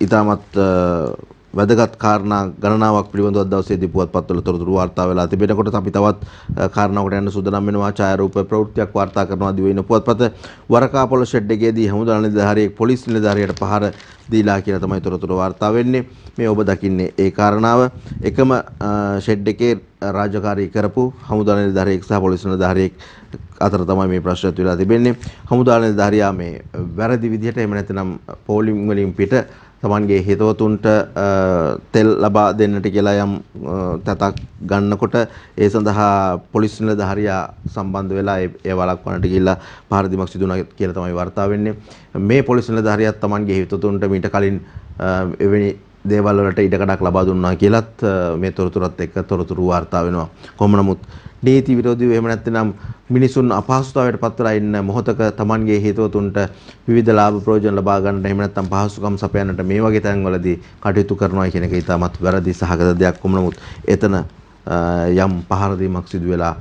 ඊටමත් වැදගත් කාරණා ගණනාවක් පිළිබඳව දවසේදී පුවත්පත්වල තොරතුරු වාර්තා වෙලා තිබෙනකොට අපි තවත් කාරණාවකට යන්න සූදානම් වෙනවා ඡායාරූප ප්‍රවෘත්තියක් වාර්තා කරනවා දිවයින පුවත්පත වරකාපොළ ෂෙඩ් එකේදී හමුදා නිලධාරියෙක් පොලිස් නිලධාරියට පහර දීලා කියලා තමයි තොරතුරු වාර්තා වෙන්නේ. මේ ඔබ දකින්නේ ඒ කාරණාව එකම ෂෙඩ් එකේ රාජකාරී කරපු හමුදා නිලධාරියෙක් සහ පොලිස් නිලධාරියෙක් අතර තමයි මේ ප්‍රශ්නත් වෙලා තිබෙන්නේ. හමුදා නිලධාරියා මේ වැරදි විදිහට එහෙම නැත්නම් පෝලිං වලින් පිට තමන්ගේ හිතවතුන්ට තෙල් ලබා දෙන්නට කියලා යම් තැතක් ගන්නකොට ඒ සඳහා පොලිස් නිලධාරියා සම්බන්ධ වෙලා ඒ වළක්වන්නට ගිහිල්ලා පහරදීමක් සිදු වුණා කියලා තමයි වාර්තා වෙන්නේ. මේ පොලිස් නිලධාරියා තමන්ගේ හිතවතුන්ට මීට කලින් එවැනි දේවල් වලට ඉඩකඩක් ලබා දුන්නා කියලත් මේ තොරතුරත් එක්ක තොරතුරු වාර්තා වෙනවා. කොහොම නමුත් නීති විරෝධීව එහෙම නැත්නම් මිනිසුන් අපහසුතාවයට පත්වලා ඉන්න මොහතක Tamanගේ හේතුවතුන්ට විවිධ ලාභ ප්‍රයෝජන ලබා ගන්නට එහෙම නැත්නම් පහසුකම් සපයන්නට මේ වගේ තැන්වලදී කටයුතු කරනවා කියන එක ඊටමත් වැරදි සහගත දෙයක් කොම නමුත් එතන යම් පහර දීමක් සිදු වෙලා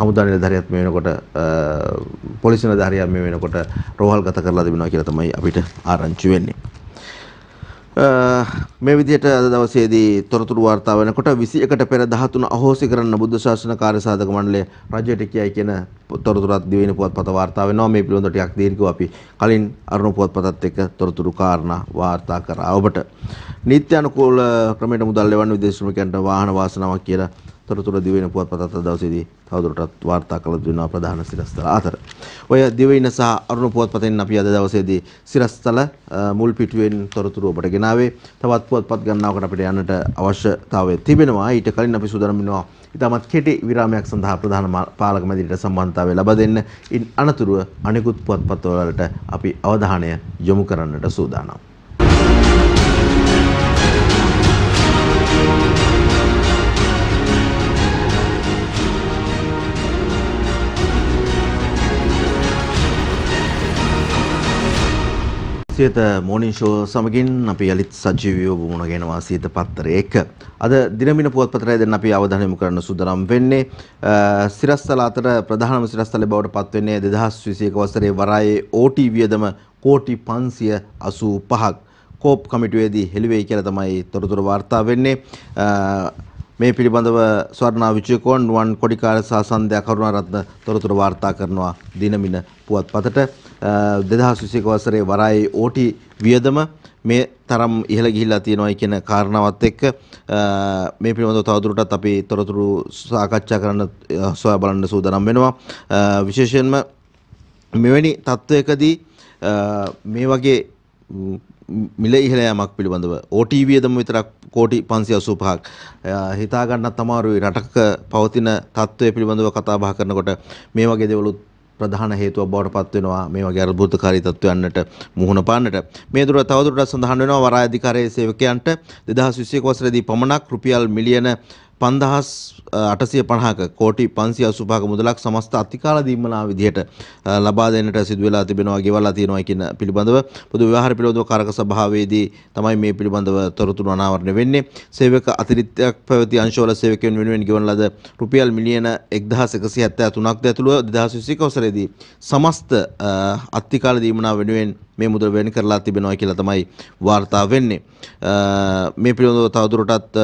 හමුදා නිලධාරියත් මේ වෙනකොට පොලිස් නිලධාරියත් මේ වෙනකොට රෝහල්ගත කරලා තිබෙනවා කියලා තමයි අපිට ආරංචි වෙන්නේ මේ විදිහට අද දවසේදී තොරතුරු වාර්තා වෙනකොට 21ට පෙර 13 අහෝසි කරන බුද්ධ ශාසන කාර්යසාධක මණ්ඩලය රජයට කියයි කියන තොරතුරත් දිවෙන පුවත්පත වාර්තා වෙනවා මේ පිළිබඳව ටිකක් දීර්ඝව අපි කලින් අරුණ පුවත්පතත් එක්ක තොරතුරු කාරණා වාර්තා කරා ඔබට නීත්‍යානුකූල ක්‍රමයට මුදල් ලැබන්න විදේශ ශ්‍රමිකයන්ට වාහන වාසනාවක් කියලා තොරතුර දිවයින පුවත්පත් අත දවසේදී තවදුරටත් වාර්තා කළ දුන්නා ප්‍රධාන සිරස්තල අතර. ඔය දිවයින සහ අරුණ පුවත්පතෙන් අපි අද දවසේදී සිරස්තල මුල් පිටුවෙන් තොරතුරු ඔබට ගෙනාවේ. තවත් පුවත්පත් ගණනාවකට අපිට යන්නට අවශ්‍යතාවය තිබෙනවා. ඊට කලින් අපි සූදානම් වෙනවා ඉතාමත් කෙටි විරාමයක් සඳහා ප්‍රධාන පාලක මැදිරියට සම්බන්ධතාවය ලබා දෙන්න. ඉන් අනතුරුව අනිකුත් පුවත්පත් වලට අපි අවධානය යොමු කරන්නට සූදානම්. සියත මෝනින් ෂෝ සමගින් අපි යළිත් සජීවීව වුණ ගෙනවා සියත පත්තරය එක. අද දිනමින පුවත්පතරය දැන් අපි අවධානය යොමු කරන්න සූදානම් වෙන්නේ සිරස්තල අතර ප්‍රධානම සිරස්තලය බවට පත්වෙන්නේ 2021 වසරේ වරායේ OT වියදම කෝටි 585ක් කෝප් කමිටුවේදී හෙළුවේ කියලා තමයි තොරතුරු වාර්තා වෙන්නේ. මේ පිළිබඳව ස්වර්ණා විජයකෝන් නුවන් කොඩිකාර සහ සන්ධ්‍යා කරුණාරත්න තොරතුරු වාර්තා කරනවා දිනමින පුවත්පතට. 2021 වසරේ වරායේ ඕටි වියදම මේ තරම් ඉහළ ගිහිල්ලා තියෙනවායි කියන කාරණාවත් එක්ක මේ පිළිබඳව තවදුරටත් අපි තොරතුරු සාකච්ඡා කරන්න සොයා බලන්න සූදානම් වෙනවා විශේෂයෙන්ම මෙවැනි තත්ත්වයකදී මේ වගේ මිල ඉහළ යාමක් පිළිබඳව OT වියදම විතරක් කෝටි 585ක් හිතා ගන්නත් අමාරුයි රටක පවතින තත්ත්වය පිළිබඳව කතා බහ කරනකොට මේ වගේ දේවලුත් ප්‍රධාන හේතුව බවට පත්වෙනවා මේ වගේ අර්බුදකාරී තත්ත්වයන්ට මුහුණ පාන්නට මේ දුර තවදුරටත් සඳහන් වෙනවා වරාය අධිකාරයේ සේවකයන්ට 2021 වසරේදී පමණක් රුපියල් මිලියන පන්දහස් අටසිය පණහක කෝටි පන්සිය අසුභාග මුදලක් සමස්ත අතිකාල දීමනා විදිහට ලබා දෙන්නට සිදු වෙලා තිබෙනවා ගෙවලා තියෙනවා කියන පිළිබඳව පොදු ව්‍යවහාර පිළිබඳව කාරක සභාවේදී තමයි මේ පිළිබඳව තොරතුරු අනාවරණය වෙන්නේ සේවක අතිරික්තයක් පැවති අංශවල සේවකයන් වෙනුවෙන් ගෙවන ලද රුපියල් මිලියන 1173ක් ද ඇතුළු 2021 වසරේදී සමස්ත අතිකාල දීමනා වෙනුවෙන් මේ මුදල් වෙන් කරලා තිබෙනවා කියලා තමයි වාර්තා වෙන්නේ. මේ පිළිබඳව තවදුරටත්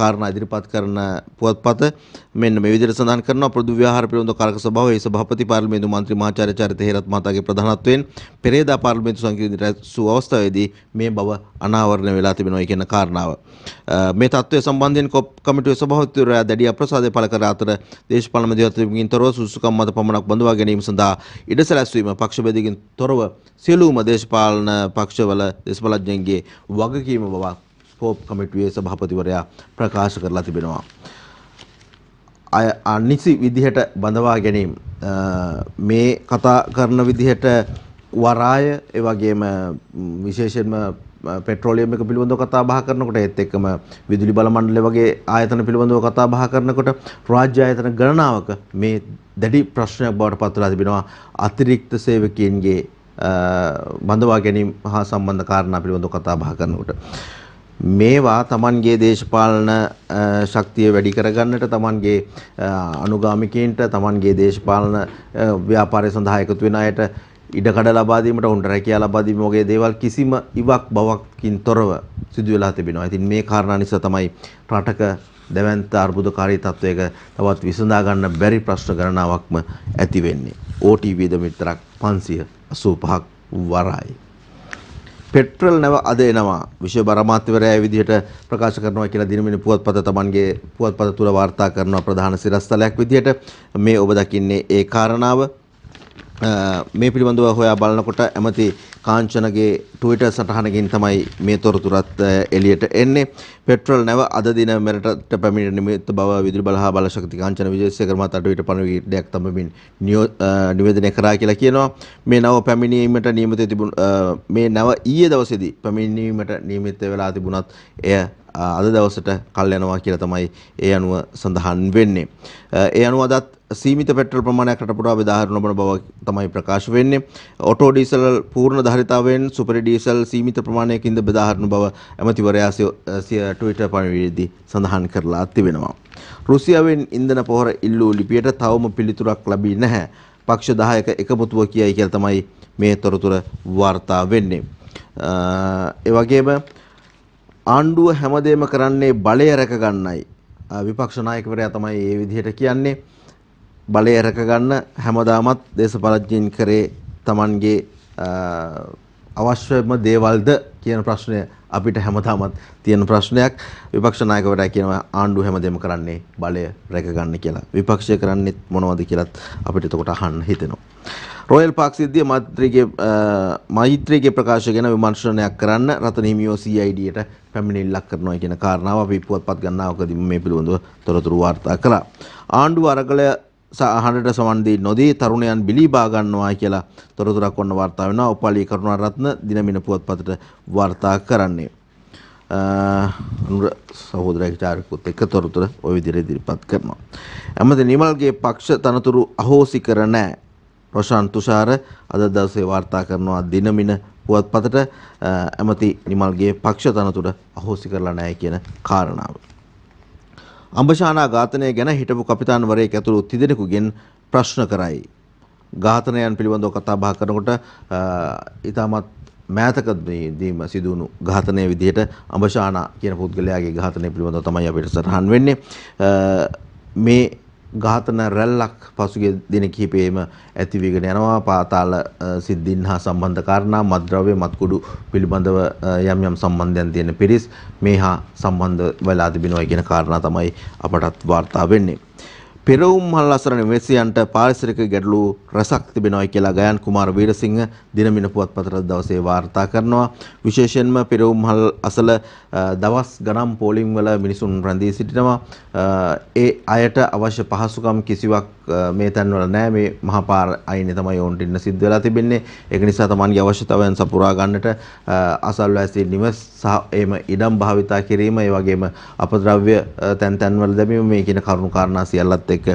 කාරණා ඉදිරිපත් කරන පුවත්පත මෙන්න මේ විදිහට සඳහන් කරනවා පොදු ව්‍යවහාර පිළිබඳ කාරක සභාවේ සභාපති පාර්ලිමේන්තු මන්ත්‍රී මහාචාර්ය චරිත හේරත් මහතාගේ ප්‍රධානත්වයෙන් පෙරේදා පාර්ලිමේන්තු සංකීර්ණ සූ අවස්ථාවේදී මේ බව අනාවරණය වෙලා තිබෙනවා කියන කාරණාව. මේ තත්ත්වය සම්බන්ධයෙන් කොප් කමිටුවේ සභාපතිවරයා දැඩි අප්‍රසාදය පළ කර අතර දේශපාලන මැදිහත්වීමකින් තොරව සුසුකම් මත පමණක් බඳවා ගැනීම සඳහා ඉඩ සැලැස්වීම පක්ෂ බෙදීමකින් තොරව සියලුම දේශපාලන පක්ෂවල දේශපාලඥයන්ගේ වගකීම බව පෝප් කමිටුවේ සභාපතිවරයා ප්‍රකාශ කරලා තිබෙනවා. අනිසි විදිහට බඳවා ගැනීම මේ කතා කරන විදිහට වරාය ඒ වගේම විශේෂයෙන්ම පෙට්‍රෝලියම් එක පිළිබඳව කතා බහ කරනකොට ඒත් එක්කම විදුලි බල මණ්ඩලය වගේ ආයතන පිළිබඳව කතා බහ කරනකොට රාජ්‍ය ආයතන ගණනාවක මේ දැඩි ප්‍රශ්නයක් බවට පත් වෙලා තිබෙනවා අතිරික්ත සේවකයන්ගේ බඳවා ගැනීම හා සම්බන්ධ කාරණා පිළිබඳව කතා බහ කරනකොට මේවා තමන්ගේ දේශපාලන ශක්තිය වැඩි කරගන්නට තමන්ගේ අනුගාමිකයන්ට තමන්ගේ දේශපාලන ව්‍යාපාරය සඳහා එකතු වෙන අයට ඉඩකඩ ලබා දීමට උන්ට රැකියාව ලබා දීම වගේ දේවල් කිසිම ඉවක් බවක්කින් තොරව සිදු වෙලා තිබෙනවා. ඉතින් මේ කාරණා නිසා තමයි රටක දැවැන්ත අර්බුදකාරී තත්වයක තවත් විසඳා ගන්න බැරි ප්‍රශ්න ගණනාවක්ම ඇති වෙන්නේ. OTV ද මිත්‍රක් 585ක් වරායි. පෙට්‍රල් නැව අද එනවා විශේෂ බරමාත්‍යවරයා විදිහට ප්‍රකාශ කරනවා කියලා දිනමිනි පුවත්පත Tamanගේ පුවත්පත තුල වාර්තා කරන ප්‍රධාන සිරස්තලයක් විදිහට මේ ඔබ දකින්නේ ඒ කාරණාව මේ පිළිබඳව හොයා බලනකොට ඇමති කාංචනගේ ට්විටර් සටහනකින් තමයි මේ තොරතුරත් එළියට එන්නේ. පෙට්‍රල් නැව අද දින මෙරටට පැමිණ නිමිත්ත බව විදුලි බලහා බලශක්ති කාංචන විජේසේකර මහතා ට්විටර් පණවිඩයක් තමයි නිවේදනය කරා කියලා කියනවා. මේ නැව පැමිණීමට නියමිත තිබුණ මේ නැව ඊයේ දවසේදී පැමිණීමට නියමිත වෙලා තිබුණත් එය අද දවසට කල් යනවා කියලා තමයි ඒ අනුව සඳහන් වෙන්නේ. ඒ අනුව අදත් සීමිත පෙට්‍රල් ප්‍රමාණයක් රට පුරා බෙදාහර නොබන බව තමයි ප්‍රකාශ වෙන්නේ. ඔටෝ ඩීසල් පූර්ණ ධාරිතාවයෙන් සුපර් ඩීසල් සීමිත ප්‍රමාණයකින්ද බෙදාහරන බව ඇමතිවරයා ට්විටර් පණිවිඩයේදී සඳහන් කරලා තිබෙනවා. රුසියාවෙන් ඉන්ධන පොහොර ඉල්ලූ ලිපියට තවම පිළිතුරක් ලැබී නැහැ. පක්ෂ 10ක එකමුතුව කියයි කියලා තමයි මේ තොරතුර වාර්තා වෙන්නේ. ඒ වගේම ආණ්ඩුව හැමදේම කරන්නේ බලය රැකගන්නයි. විපක්ෂ නායකවරයා තමයි ඒ විදිහට කියන්නේ. බලය රැකගන්න හැමදාමත් දේශපාලඥයින් කරේ Tamanගේ අවශ්‍යම දේවල්ද කියන ප්‍රශ්නය අපිට හැමදාමත් තියෙන ප්‍රශ්නයක් විපක්ෂ නායකවරයා කියනවා ආණ්ඩුව හැමදේම කරන්නේ බලය රැකගන්න කියලා. විපක්ෂය කරන්නේත් මොනවද කියලාත් අපිට එතකොට අහන්න හිතෙනවා. රොයල් පාක් සිද්ධිය මෛත්‍රීගේ මෛත්‍රීගේ ප්‍රකාශ ගැන විමර්ශනයක් කරන්න රතන හිමියෝ CIDට පැමිණිල්ලක් කරනවා කියන කාරණාව අපි පුවත්පත් ගන්නාවකදී මේ පිළිබඳව තොරතුරු වාර්තා කළා. ආණ්ඩුව අරගලය සහනට සවන් දී නොදී තරුණයන් බිලී බා ගන්නවා කියලා තොරතුරක් ඔන්න වාර්තා වෙනවා. උපාලි කරුණාරත්න දිනමින පුවත්පතට වාර්තා කරන්නේ. අනුර සහෝදරයක චාරකුත් එක තොරතුර ඔය විදිහට ඉදිරිපත් කරනවා. ඇමති නිමල්ගේ පක්ෂ තනතුරු අහෝසි කර නැහැ. රොෂාන් තුෂාර අද දවසේ වාර්තා කරනවා දිනමින පුවත්පතට ඇමති නිමල්ගේ පක්ෂ තනතුර අහෝසි කරලා නැහැ කියන කාරණාව. අඹශානා ඝාතනය ගැන හිටපු කපිතාන්වරයෙක් ඇතුළු තිදෙනෙකුගෙන් ප්‍රශ්න කරයි. ඝාතනයන් පිළිබඳව කතා බහ කරනකොට ඊටමත් මෑතකදීම සිදුවුණු ඝාතනය විදිහට අඹශානා කියන පුද්ගලයාගේ ඝාතනය පිළිබඳව තමයි අපිට සටහන් වෙන්නේ. මේ ඝාතන රැල්ලක් පසුගිය දින කිහිපෙම ඇති වීගෙන යනවා පාතාල සිද්ධීන් හා සම්බන්ධ කාරණා මද්ද්‍රව්‍ය මත්කුඩු පිළිබඳව යම් යම් සම්බන්ධයන් තියෙන පිරිස් මේ හා සම්බන්ධ වෙලා තිබෙනවා කියන කාරණා තමයි අපටත් වාර්තා වෙන්නේ පෙරවුම් මල් අසරණ නිවැසියන්ට පාරිසරික ගැටලු රසක් තිබෙනවායි කියලා ගයන් කුමාර වීරසිංහ දිනමින පුවත්පතට දවසේ වාර්තා කරනවා. විශේෂයෙන්ම පෙරවුම් මල් අසල දවස් ගණන් පෝලිං වල මිනිසුන් රැඳී සිටිනවා. ඒ අයට අවශ්‍ය පහසුකම් කිසිවක් මේ තැන්වල නෑ මේ මහපාර අයිනේ තමයි ඔවුන්ට ඉන්න සිද්ධ වෙලා තිබෙන්නේ. ඒක නිසා තමන්ගේ අවශ්‍යතාවයන් සපුරා ගන්නට අසල්වැසි නිවස සහ එම ඉඩම් භාවිතා කිරීම ඒ වගේම අපද්‍රව්‍ය තැන් තැන්වල දැමීම මේ කියන කරුණු කාරණා සියල්ලත් එක්ක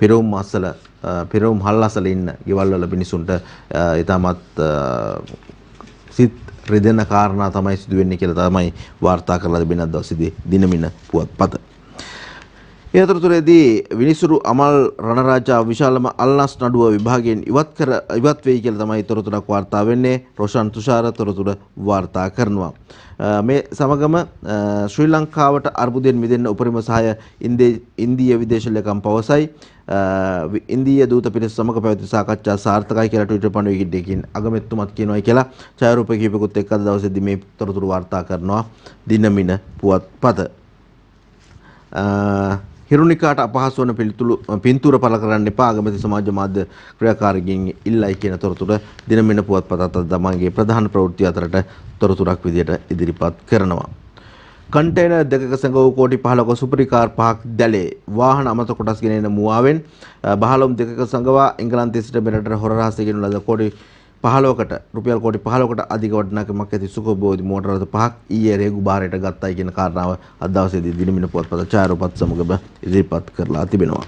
පෙරවුම් අසල පෙරවුම් හල් අසල ඉන්න ගෙවල්වල මිනිසුන්ට ඊටමත් සිත් රිදෙන කාරණා තමයි සිදුවෙන්නේ කියලා තමයි වාර්තා කරලා තිබෙන දවසේදී දිනමින පුවත්පත ඒතරතුරේදී විනිසුරු අමල් රණරාජා විශාලම අල්නස් නඩුව විභාගයෙන් ඉවත් කර ඉවත් වෙයි කියලා තමයි තොරතුරක් වාර්තා වෙන්නේ. රොෂන් තුෂාර තොරතුර වාර්තා කරනවා. මේ සමගම ශ්‍රී ලංකාවට අර්බුදයෙන් මිදෙන්න උපරිම සහාය ඉන්දීය විදේශලකම් පවසයි. ඉන්දීය දූත පිරිස සමග පැවති සාකච්ඡා සාර්ථකයි කියලා ට්විටර් පණුවේකින් අගමැතිතුමත් කියනවායි කියලා ඡායාරූප කිහිපෙකුත් එක්ක අද දවසේදී මේ තොරතුරු වාර්තා කරනවා දිනමින පුවත්පත. හිරුණිකාට අපහසු වන පිළිතුරු පින්තූර පළ කරන්න එපා අගමැති සමාජ මාධ්‍ය ක්‍රියාකාරිගෙන් ඉල්ලයි කියන තොරතුර දිනමින පුවත්පතත් අද තමන්ගේ ප්‍රධාන ප්‍රවෘත්ති අතරට තොරතුරක් විදියට ඉදිරිපත් කරනවා. කන්ටේන දෙකක සඟව කෝටි පහලක සුපරිකාර් පහක් දැලේ වාහන අමත කොටස් ගෙනෙන මුවාවෙන් බහලොම් දෙකක සඟවා එංගලන්තයේ සිට මෙරටට හොරරහස ගෙනු ලද කෝටි පහලෝකට රුපියල් කෝටි පහලොකට අධික වටිනාකමක් ඇති සුකබෝධි මෝටරරථ පහක් ඊයේ රේගු භාරයට ගත්තයි කියන කාරණාව අද දවසේදී දිනමින පුවත්පත ඡායාරූපත් සමගම ඉදිරිපත් කරලා තිබෙනවා.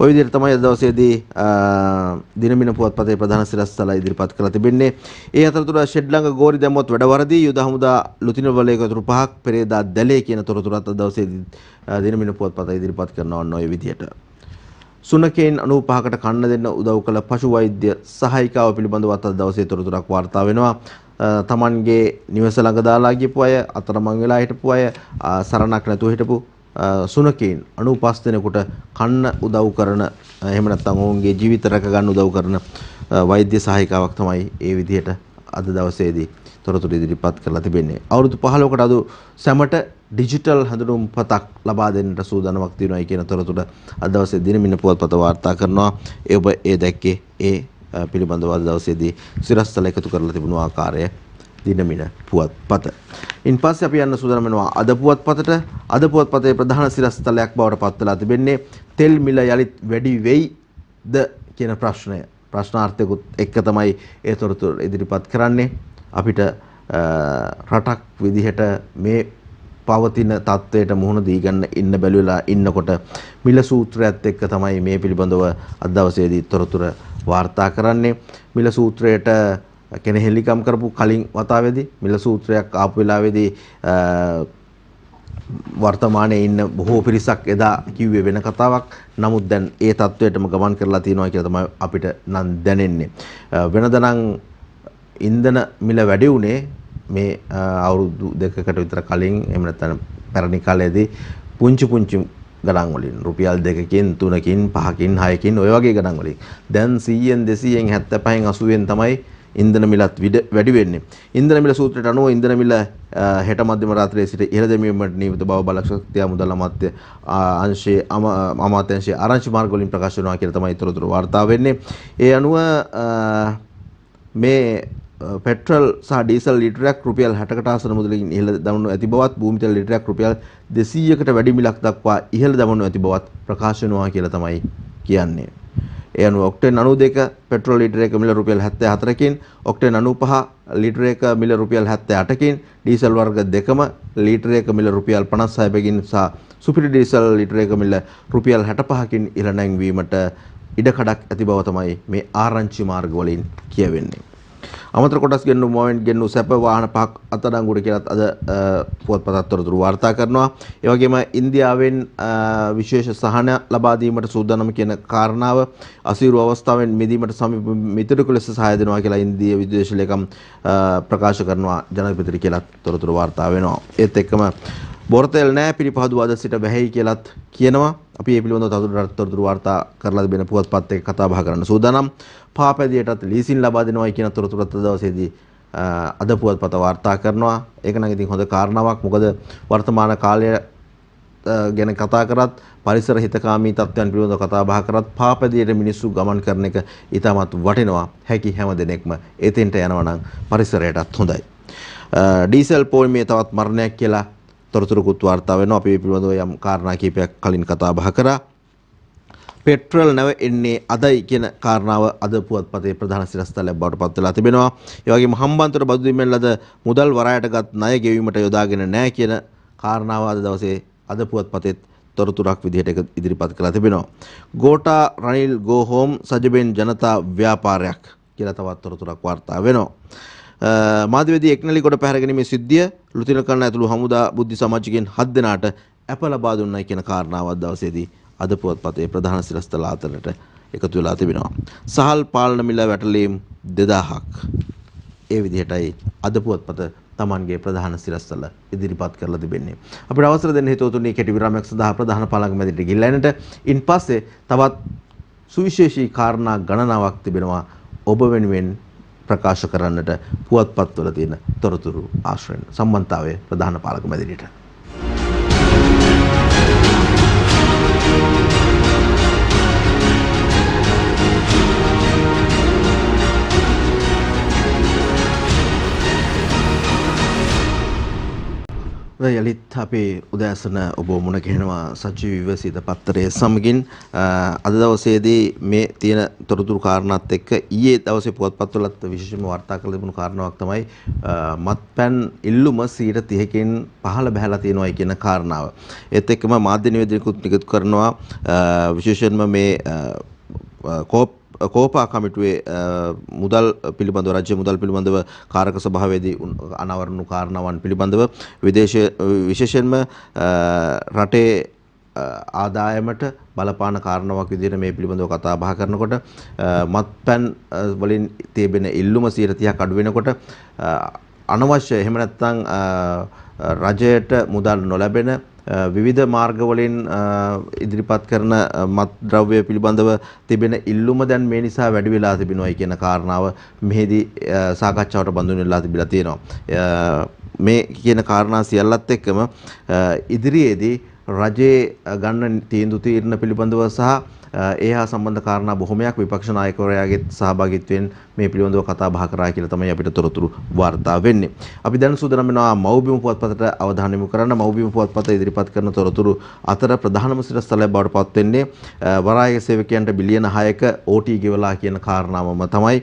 ওই විදිහට තමයි අද දවසේදී දිනමින පුවත්පතේ ප්‍රධාන සිරස්සල ඉදිරිපත් කරලා තිබෙන්නේ. ඒ අතරතුර ෂෙඩ් ළඟ ගෝරි දැමුවත් වැඩ වරදී යුද හමුදා ලුතින වලයක තුරු පහක් පෙරේදා දැලේ කියන තොරතුරත් අද දවසේදී දිනමින පුවත්පත ඉදිරිපත් කරනවා ඔය විදිහට. සුනකයන් 95කට කන්න දෙන්න උදව් කළ පශු වෛද්‍ය සහායිකාව පිළිබඳව අද දවසේ තොරතුරක් වාර්තා වෙනවා. තමන්ගේ නිවස ළඟ දාලා ගියපු අය, අතරමං වෙලා හිටපු අය, සරණක් නැතුව හිටපු සුනකයන් 95 දෙනෙකුට කන්න උදව් කරන එහෙම නැත්නම් ඔවුන්ගේ ජීවිත රැක ගන්න උදව් කරන වෛද්‍ය සහායිකාවක් තමයි ඒ විදිහට අද දවසේදී තොරතුරු ඉදිරිපත් කරලා තිබෙන්නේ. අවුරුදු 15කට අද සැමට ඩිජිටල් හඳුනුම් පතක් ලබා දෙන්නට සූදානමක් තියෙනවායි කියන තොරතුර අද දවසේ දිනමින පුවත්පත වාර්තා කරනවා. ඒ ඔබ ඒ දැක්කේ ඒ පිළිබඳව අද දවසේදී සිරස්තල එකතු කරලා තිබුණු ආකාරය දිනමින පුවත්පත. ඉන් පස්සේ අපි යන්න සූදානම් වෙනවා අද පුවත්පතට. අද පුවත්පතේ ප්‍රධාන සිරස්තලයක් බවට පත් වෙලා තිබෙන්නේ තෙල් මිල යලිත් වැඩි වෙයිද කියන ප්‍රශ්නය. ප්‍රශ්නාර්ථයකුත් එක්ක තමයි ඒ තොරතුරු ඉදිරිපත් කරන්නේ. අපිට රටක් විදිහට මේ පවතින තත්ත්වයට මුහුණ දී ගන්න ඉන්න බැලුවලා ඉන්නකොට මිල සූත්‍රයත් එක්ක තමයි මේ පිළිබඳව අද දවසේදී තොරතුර වාර්තා කරන්නේ මිල සූත්‍රයට කෙනෙහිලිකම් කරපු කලින් වතාවේදී මිල සූත්‍රයක් ආපු වෙලාවේදී වර්තමානයේ ඉන්න බොහෝ පිරිසක් එදා කිව්වේ වෙන කතාවක්. නමුත් දැන් ඒ තත්වයටම ගමන් කරලා තියෙනවා කියලා තමයි අපිට නම් දැනෙන්නේ. වෙනදනම් ඉන්ධන මිල වැඩි වුණේ මේ අවුරුදු දෙකකට විතර කලින් එහෙම නැත්නම් පැරණි කාලයේදී පුංචි පුංචි ගණන් වලින් රුපියල් දෙකකින් තුනකින් පහකින් හයකින් ඔය වගේ ගණන් වලින් දැන් 100න් 200න් 75න් 80න් තමයි ඉන්ධන මිලත් වැඩි වෙන්නේ. ඉන්ධන මිල සූත්‍රයට අනුව ඉන්ධන මිල හෙට මධ්‍යම රාත්‍රියේ සිට ඉහළ දැමීමට නියමිත බව බලශක්තිය මුදල් අමාත්‍ය අංශයේ අමාත්‍යංශයේ ආරංචි මාර්ග වලින් ප්‍රකාශ වෙනවා කියලා තමයි ඊතරතුර වාර්තා වෙන්නේ. ඒ අනුව මේ පෙට්‍රල් uh, සහ ඩීසල් ලිටරයක් රුපියල් 60කට ආසන මුදලකින් ඉහළ දමනු ඇති බවත් භූමි තෙල් ලිටරයක් රුපියල් 200කට වැඩි මිලක් දක්වා ඉහළ දමනු ඇති බවත් ප්‍රකාශ වෙනවා කියලා තමයි කියන්නේ. ඒ අනුව ඔක්ටේන් 92 පෙට්‍රල් ලිටරයක මිල රුපියල් 74කින් ඔක්ටේන් 95 ලිටරයක මිල රුපියල් 78කින් ඩීසල් වර්ග දෙකම ලිටරයක මිල රුපියල් 56 බැගින් සහ සුපිරි ඩීසල් ලිටරයක මිල රුපියල් 65කින් ඉහළ නැංවීමට ඉඩ කඩක් ඇති බව තමයි මේ ආරංචි මාර්ග වලින් කියවෙන්නේ. අමතර කොටස් ගෙන්නු මොවෙන්ට් ගෙන්නු සැප වාහන පහක් අත්අඩංගුවට කියලත් අද පුවත්පතක් තොරතුරු වාර්තා කරනවා. ඒ වගේම ඉන්දියාවෙන් විශේෂ සහන ලබා දීමට සූදානම් කියන කාරණාව අසීරු අවස්ථාවෙන් මිදීමට සමීප මිතුරෙකු ලෙස සහාය දෙනවා කියලා ඉන්දිය විදේශ ලේකම් ප්‍රකාශ කරනවා ජනාධිපතිට කියලා තොරතුරු වාර්තා වෙනවා. ඒත් එක්කම බොරතෙල් නෑ පිළිපහදු අද සිට බැහැයි කියලත් කියනවා අපි ඒ පිළිබඳව තවදුරටත් තොරතුරු වාර්තා කරලා දෙන පුවත්පත් එක කතා බහ කරන්න සූදානම් පාපැදියටත් ලීසින් ලබා දෙනවායි කියන තොරතුරත් දවසේදී අද පුවත්පත වාර්තා කරනවා. ඒක නම් ඉතින් හොඳ කාරණාවක්. මොකද වර්තමාන කාලය ගැන කතා කරත් පරිසර හිතකාමී තත්ත්වයන් පිළිබඳව කතා බහ කරත් පාපැදියට මිනිස්සු ගමන් කරන එක ඊටමත් වටිනවා. හැකි හැම දිනෙකම එතෙන්ට යනවා නම් පරිසරයටත් හොඳයි. ඩීසල් පෝල්මේ තවත් මරණයක් කියලා තොරතුරකුත් වාර්තා වෙනවා අපි පිළිබඳව යම් කාරණා කිහිපයක් කලින් කතා බහ කරා පෙට්‍රල් නැව එන්නේ අදයි කියන කාරණාව අද පුවත්පතේ ප්‍රධාන සිරස්තලයක් බවට පත් වෙලා තිබෙනවා. ඒ වගේම හම්බන්තොට බදු දීමෙන් ලද මුදල් වරායටගත් ණය ගෙවීමට යොදාගෙන නැහැ කියන කාරණාව අද දවසේ අද පුවත්පතේත් තොරතුරක් විදිහට ඉදිරිපත් කළා තිබෙනවා. ගෝටා රනිල් ගෝහෝම් සජබෙන් ජනතා ව්‍යාපාරයක් කියලා තවත් තොරතුරක් වාර්තා වෙනවා. මාධ්‍යවේදී එක්නලිකොට පැහැරගැනීමේ සිද්ධිය ලුතින කන්න ඇතුළු හමුදා බුද්ධි සමාජිකයන් හත් දෙනාට ඇප ලබා දුන්නයි කියන කාරණාවත් දවසේදී අද පුවත්පතේ ප්‍රධාන සිරස්තල අතරට එකතු වෙලා තිබෙනවා. සහල් පාලන මිල වැටලීම් 2000ක්. ඒ විදිහටයි අද පුවත්පත තමන්ගේ ප්‍රධාන සිරස්සල ඉදිරිපත් කරලා තිබෙන්නේ. අපිට අවසර දෙන්න හේතුතුනේ කෙටි විරාමයක් සඳහා ප්‍රධාන පාලක මැදිරිට ගිල්ලැනට ඉන් පස්සේ තවත් සුවිශේෂී කාරණා ගණනාවක් තිබෙනවා ඔබ වෙනුවෙන් ප්‍රකාශ කරන්නට පුවත්පත්වල තියෙන තොරතුරු ආශ්‍රයෙන් සම්බන්ධතාවය ප්‍රධාන පාලක මැදිරියට යළිත් අපේ උදෑසන ඔබ මුණ ගැහෙනවා සජීවීව සිත පත්තරය සමගින් අද දවසේදී මේ තියෙන තොරතුරු කාරණාත් එක්ක ඊයේ දවසේ පුවත්පත්වලත් විශේෂම වාර්තා කළ තිබුණු කාරණාවක් තමයි මත්පැන් ඉල්ලුම 30කින් පහළ බහැලා තියෙනවායි කියන කාරණාව. ඒත් එක්කම මාධ්‍ය නිවේදනයකුත් නිකුත් කරනවා විශේෂයෙන්ම මේ කෝප් කෝපා කමිටුවේ මුදල් පිළිබඳව රාජ්‍ය මුදල් පිළිබඳව කාරක සභාවේදී අනවරණු කාරණාවන් පිළිබඳව විදේශ විශේෂයෙන්ම රටේ ආදායමට බලපාන කාරණාවක් විදිහට මේ පිළිබඳව කතා බහ කරනකොට මත්පැන් වලින් තිබෙන ඉල්ලුම 130ක් අඩු වෙනකොට අනවශ්‍ය එහෙම නැත්නම් රජයට මුදල් නොලැබෙන විවිධ මාර්ගවලින් ඉදිරිපත් කරන මත් ද්‍රව්‍ය පිළිබඳව තිබෙන ඉල්ලුම දැන් මේ නිසා වැඩි වෙලා තිබෙනවායි කියන කාරණාව මෙහිදී සාකච්ඡාවට බඳුන් වෙලා තිබිලා තියෙනවා. මේ කියන කාරණා සියල්ලත් එක්කම ඉදිරියේදී රජයේ ගන්න තීන්දුව తీරන පිළිබඳව සහ ඒ හා සම්බන්ධ කාරණා බොහොමයක් විපක්ෂ නායකවරයාගේ සහභාගීත්වයෙන් මේ පිළිබඳව කතා බහ කරා කියලා තමයි අපිට තොරතුරු වාර්තා වෙන්නේ. අපි දැන් සූදානම් වෙනවා මව්බිම පුවත්පතට අවධානය යොමු කරන්න මව්බිම පුවත්පත ඉදිරිපත් කරන තොරතුරු අතර ප්‍රධානම සිරස්තලය බවට පත් වෙන්නේ වරායක සේවකයන්ට බිලියන 6ක OT ගෙවලා කියන කාරණාවම තමයි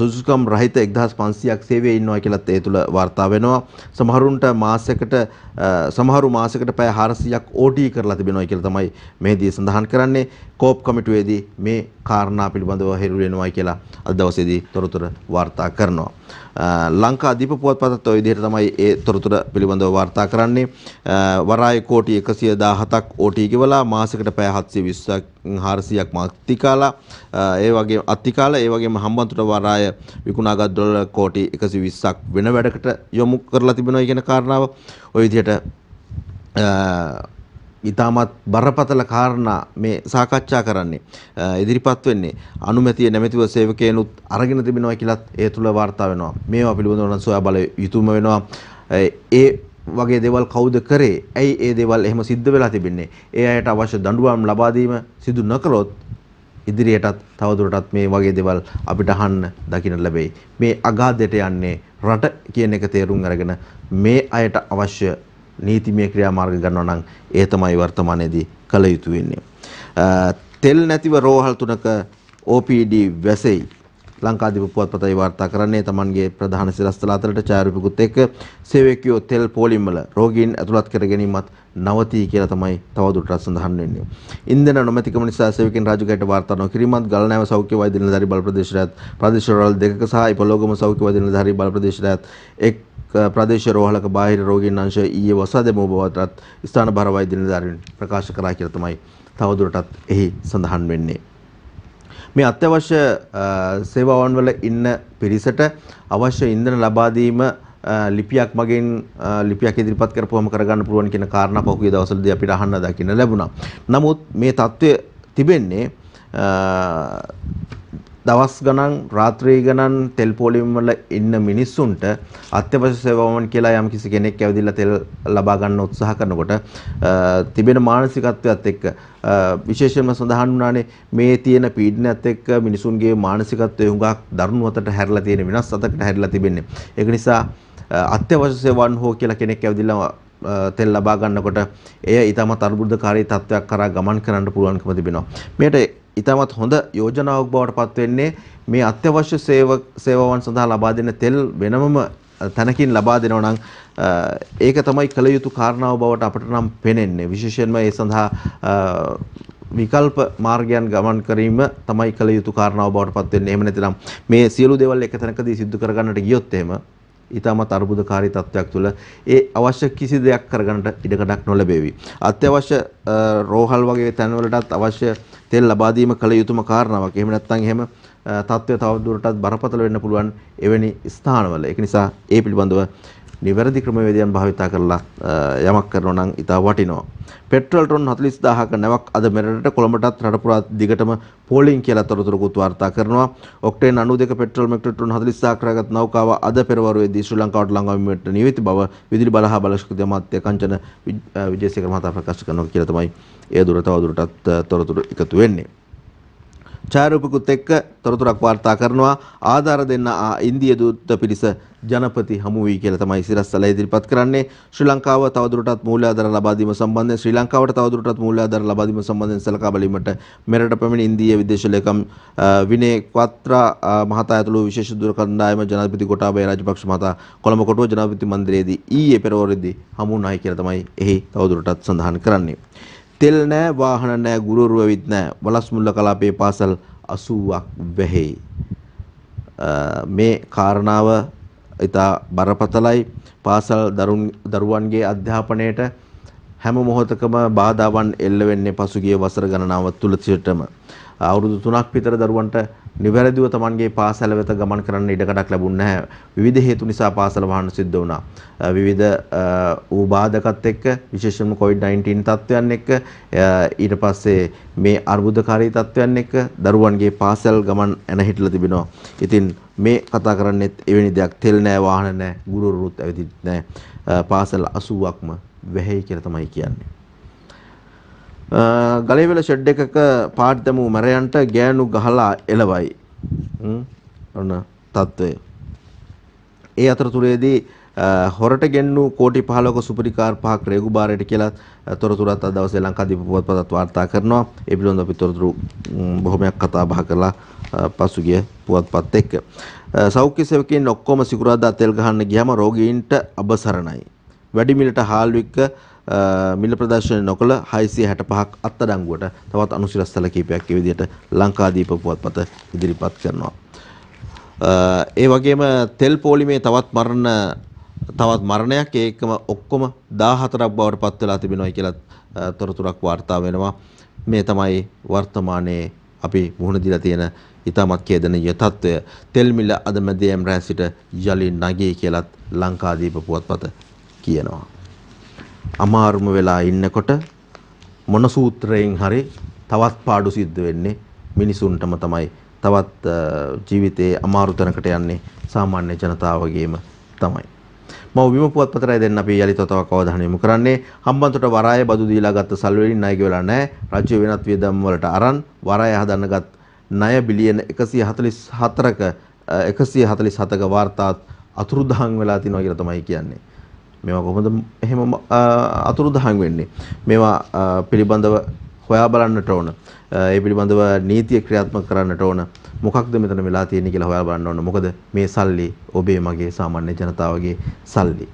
සුසුකම් රහිත 1500ක් සේවයේ ඉන්නවා කියලත් ඒ තුල වාර්තා වෙනවා. සමහරුන්ට මාසයකට සමහරු මාසයකට පැය 400ක් OT කරලා තිබෙනවා කියලා තමයි මෙහිදී සඳහන් කරන්නේ. කෝ කෝප් කමිටුවේදී මේ කාරණා පිළිබඳව හෙරුවෙනවායි කියලා අද දවසේදී තොරතුර වාර්තා කරනවා. ලංකා දීප පුවත්පතත් ඔය විදිහට තමයි ඒ තොරතුර පිළිබඳව වාර්තා කරන්නේ. වරාය කෝටි 117ක් OT ගෙවලා මාසෙකට පැය 720ක් 400ක් මාත්‍තිකාලා ඒ වගේ අත්තිකාලා ඒ වගේම හම්බන්තොට වරාය විකුණාගත් ඩොලර් කෝටි 120ක් වෙන වැඩකට යොමු කරලා තිබෙනවා කියන කාරණාව ඔය විදිහට ඉතාමත් බරපතල කාරණා මේ සාකච්ඡා කරන්නේ ඉදිරිපත් වෙන්නේ අනුමැතිය නැමැතිව සේවකයනුත් අරගෙන තිබෙනවා කියලත් ඒ තුළ වාර්තා වෙනවා මේවා පිළිබඳව නම් සොයා බල යුතුම වෙනවා ඒ වගේ දේවල් කවුද කරේ ඇයි ඒ දේවල් එහෙම සිද්ධ වෙලා තිබෙන්නේ ඒ අයට අවශ්‍ය දඬුවම් ලබා දීම සිදු නොකළොත් ඉදිරියටත් තවදුරටත් මේ වගේ දේවල් අපිට අහන්න දකින්න ලැබෙයි මේ අගාධයට යන්නේ රට කියන එක තේරුම් අරගෙන මේ අයට අවශ්‍ය නීතිමය ක්‍රියාමාර්ග ගන්නවා නම් ඒ තමයි වර්තමානයේදී කළ යුතු වෙන්නේ. තෙල් නැතිව රෝහල් තුනක OPD වැසෙයි. ලංකාදීප පුවත්පතේ වාර්තා කරන්නේ Tamanගේ ප්‍රධාන සිරස්තල අතරට ඡායාරූපිකුත් එක්ක සේවකයෝ තෙල් පෝලිම් වල රෝගීන් ඇතුළත් කර ගැනීමත් නවතී කියලා තමයි තවදුරටත් සඳහන් වෙන්නේ. ඉන්ධන නොමැතිකම නිසා සේවකයන් රාජුගයට වාර්තා නොකිරීමත් ගල්නෑව සෞඛ්‍ය වෛද්‍ය නිලධාරී බල ප්‍රදේශයත් ප්‍රදේශවල දෙකක සහ ඉපලෝගම සෞඛ්‍ය වෛද්‍ය නිලධාරී බල ප්‍රදේශයත් එක් ප්‍රදේශ රෝහලක බාහිර රෝගීන් අංශ ඊයේ වසා දැමුව බවටත් ස්ථානභාර වෛද්‍ය නිලධාරීන් ප්‍රකාශ කරා කියලා තමයි තවදුරටත් එහි සඳහන් වෙන්නේ. මේ අත්‍යවශ්‍ය සේවාවන් වල ඉන්න පිරිසට අවශ්‍ය ඉන්ධන ලබා දීම ලිපියක් මගෙන් ලිපියක් ඉදිරිපත් කරපුවම කරගන්න පුළුවන් කියන කාරණා පහුගිය දවස්වලදී අපිට අහන්න දකින්න ලැබුණා. නමුත් මේ தત્ත්වය තිබෙන්නේ දවස් ගණන් රාත්‍රී ගණන් තෙල් පෝලිම් වල ඉන්න මිනිස්සුන්ට අත්‍යවශ්‍ය සේවාවන් කියලා යම් කිසි කෙනෙක් ඇවිදලා තෙල් ලබා ගන්න උත්සාහ කරනකොට තිබෙන මානසිකත්වයත් එක්ක විශේෂයෙන්ම සඳහන් වුණානේ මේ තියෙන පීඩනයත් එක්ක මිනිසුන්ගේ මානසිකත්වය හුඟක් දරුණු අතට හැරිලා තියෙන වෙනස් අතකට හැරිලා තිබෙන්නේ. ඒක නිසා අත්‍යවශ්‍ය සේවාවන් හෝ කියලා කෙනෙක් ඇවිදලා තෙල් ලබා ගන්නකොට එය ඊටමත් අර්බුදකාරී තත්වයක් කරා ගමන් කරන්න පුළුවන්කම තිබෙනවා. මේට ඉතාමත් හොඳ යෝජනාවක් බවට පත්වෙන්නේ මේ අත්‍යවශ්‍ය සේවාවන් සඳහා ලබා දෙන තෙල් වෙනමම තැනකින් ලබා දෙනවා නම් ඒක තමයි කළ යුතු කාරණාව බවට අපට නම් පෙනෙන්නේ විශේෂයෙන්ම ඒ සඳහා විකල්ප මාර්ගයන් ගමන් කිරීම තමයි කළ යුතු කාරණාව බවට පත් වෙන්නේ. එහෙම නැතිනම් මේ සියලු දේවල් එක තැනකදී සිද්ධ කරගන්නට ගියොත් එහෙම ඉතාමත් අර්බුදකාරී තත්ත්වයක් තුළ ඒ අවශ්‍ය කිසි දෙයක් කරගන්නට ඉඩකඩක් නොලැබේවි. අත්‍යවශ්‍ය රෝහල් වගේ තැන්වලටත් අවශ්‍ය තෙල් ලබා දීම කළ යුතුම කාරණාවක්. එහෙම නැත්නම් එහෙම තත්ත්වය තවදුරටත් බරපතල වෙන්න පුළුවන් එවැනි ස්ථානවල. ඒක නිසා ඒ පිළිබඳව නිවැරදි ක්‍රමවේදයන් භාවිතා කරලා යමක් කරනවා නම් ඉතා වටිනවා. පෙට්‍රල් ටොන් 40000ක නැවක් අද මෙරටට කොළඹටත් රට පුරා දිගටම පෝලිං කියලා තොරතුරකුත් වාර්තා කරනවා. ඔක්ටේන් 92 පෙට්‍රල් මෙට්‍රික් ටොන් 40000ක් කරගත් නෞකාව අද පෙරවරුවේදී ශ්‍රී ලංකාවට ළඟාවීමට නියමිත බව විදුලි බලහා බලශක්ති අමාත්‍ය කංචන විජේසේකර මහතා ප්‍රකාශ කරනවා කියලා තමයි එය දුර තවදුරටත් තොරතුරු එකතු වෙන්නේ. ඡායාරූපිකුත් එක්ක තොරතුරක් වාර්තා කරනවා ආධාර දෙන්න ආ ඉන්දිය දූත පිරිස ජනපති හමු වී කියලා තමයි සිරස්සල ඉදිරිපත් කරන්නේ ශ්‍රී ලංකාව තවදුරටත් මූල්‍ය ආධාර ලබා දීම සම්බන්ධයෙන් ශ්‍රී ලංකාවට තවදුරටත් මූල්‍ය ආධාර ලබා දීම සම්බන්ධයෙන් සලකා බැලීමට මෙරට පැමිණි ඉන්දීය විදේශ ලේකම් විනේ ක්වත්‍රා මහතා ඇතුළු විශේෂ දුර කණ්ඩායම ජනාධිපති ගොටාබය රාජපක්ෂ මහතා කොළඹ කොටුව ජනාධිපති මන්දිරයේදී ඊයේ පෙරවරුදී හමු වුණායි කියලා තමයි එහි තවදුරටත් සඳහන් කරන්නේ තෙල් නෑ වාහන නෑ ගුරුවරු ඇවිත් නෑ වලස්මුල්ල කලාපයේ පාසල් 80ක් වැහි මේ කාරණාව ඉතා බරපතලයි පාසල් දරුවන්ගේ අධ්‍යාපනයට හැම මොහොතකම බාධාවන් එල්ල වෙන්නේ පසුගිය වසර ගණනාව තුළ සිටම අවුරුදු 3ක් විතර දරුවන්ට නිවැරදිව Tamanගේ පාසල වෙත ගමන් කරන්න ඉඩකඩක් ලැබුණ නැහැ. විවිධ හේතු නිසා පාසල වහන්න සිද්ධ වුණා. විවිධ වූ බාධකත් එක්ක විශේෂයෙන්ම COVID-19 තත්ත්වයන් එක්ක ඊට පස්සේ මේ අර්බුදකාරී තත්ත්වයන් එක්ක දරුවන්ගේ පාසල් ගමන් ඇනහිටලා තිබෙනවා. ඉතින් මේ කතා කරන්නේත් එවැනි දෙයක් තෙල් නැහැ වාහන නැහැ ගුරුවරුත් ඇවිදින්නේ නැහැ. පාසල් 80ක්ම වැහැයි කියලා තමයි කියන්නේ. ගලේවල ෂෙඩ් එකක පාට් දැමූ මැරයන්ට ගෑනු ගහලා එළවයි. ඔන්න තත්ත්වය. ඒ අතරතුරේදී හොරට ගෙන්නු කෝටි 15ක සුපරිකාර් පහක් රේගු බාරයට කියලා තොරතුරත් අද දවසේ ලංකාදීප පුවත්පතත් වාර්තා කරනවා. ඒ පිළිබඳව අපි තොරතුරු බොහොමයක් කතා බහ කරලා පසුගිය පුවත්පත් එක්ක. සෞඛ්‍ය සේවකයන් ඔක්කොම සිකුරාදා තෙල් ගහන්න ගියාම රෝගීන්ට අබසරණයි. වැඩිමිලට හාල්වික්ක මිල ප්‍රදර්ශනය නොකළ 665ක් අත්අඩංගුවට තවත් අනුසිරස්තල කීපයක් ඒ විදිහට ලංකාදීප පුවත්පත ඉදිරිපත් කරනවා. ඒ වගේම තෙල් පෝලිමේ තවත් මරණ තවත් මරණයක් ඒකම ඔක්කොම 14ක් බවට පත් වෙලා තිබෙනවා කියලා තොරතුරක් වාර්තා වෙනවා. මේ තමයි වර්තමානයේ අපි මුහුණ දීලා තියෙන ඉතාමත් කේදනීය තත්ත්වය තෙල් මිල අද මැදයම් රැ සිට යලි නැගී කියලත් ලංකාදීප පුවත්පත කියනවා අමාරුම වෙලා ඉන්නකොට මොන සූත්‍රයෙන් හරි තවත් පාඩු සිද්ධ වෙන්නේ මිනිසුන්ටම තමයි තවත් ජීවිතයේ අමාරු තැනකට යන්නේ සාමාන්‍ය ජනතාව වගේම තමයි. මම විම පුවත්පතරය දෙන්න අපි යලිතව තව කවදාහන යොමු කරන්නේ හම්බන්තොට වරාය බදු දීලා ගත්ත සල් වලින් ණය ගෙවලා නැහැ රජ්‍ය වෙනත් වියදම් වලට අරන් වරාය හදන්නගත් ණය බිලියන 144ක 147ක වාර්තාත් අතුරුදහන් වෙලා තිනවා කියලා තමයි කියන්නේ. මේවා කොහොමද එහෙම අතුරුදහන් වෙන්නේ මේවා පිළිබඳව හොයා බලන්නට ඕන ඒ පිළිබඳව නීතිය ක්‍රියාත්මක කරන්නට ඕන මොකක්ද මෙතන වෙලා තියෙන්නේ කියලා හොයා බලන්න ඕන මොකද මේ සල්ලි ඔබේ මගේ සාමාන්‍ය ජනතාවගේ සල්ලි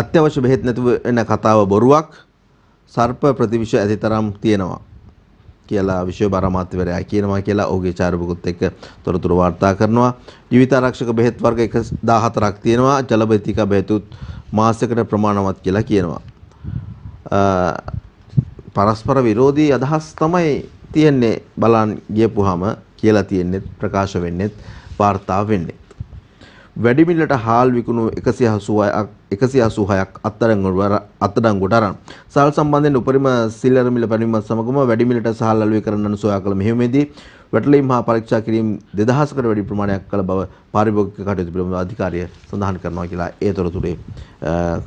අත්‍යවශ්‍ය බෙහෙත් නැතුව එන කතාව බොරුවක් සර්ප ප්‍රතිවිෂ ඇති තරම් තියෙනවා කියලා විශේෂ බාරමාත්‍යවරයා කියනවා කියලා ඔහුගේ චාරිපුකුත් එක්ක තොරතුරු වාර්තා කරනවා. ජීවිත ආරක්ෂක බෙහෙත් වර්ග 114ක් තියෙනවා. ජලබෙතික බෙහෙතුත් මාසයකට ප්‍රමාණවත් කියලා කියනවා. පරස්පර විරෝධී අදහස් තමයි තියෙන්නේ බලන් ගියපුවාම කියලා තියෙන්නේ ප්‍රකාශ වෙන්නේ වාර්තා වෙන්නේ වැඩිමිලට හාල් විකුණු 186ක් 186ක් අත්අඩංගුවට අරන් සාල් සම්බන්ධයෙන් උපරිම සිල් අරමිල පැනවීමත් සමගම වැඩිමිලට සහල් අලුවේ කරන්නන සොයා කළ මෙහෙයුමේදී වැටලීම් හා පරීක්ෂා කිරීම 2000කට වැඩි ප්‍රමාණයක් කළ බව පාරිභෝගික කටයුතු පිළිබඳ අධිකාරිය සඳහන් කරනවා කියලා ඒ තොරතුරේ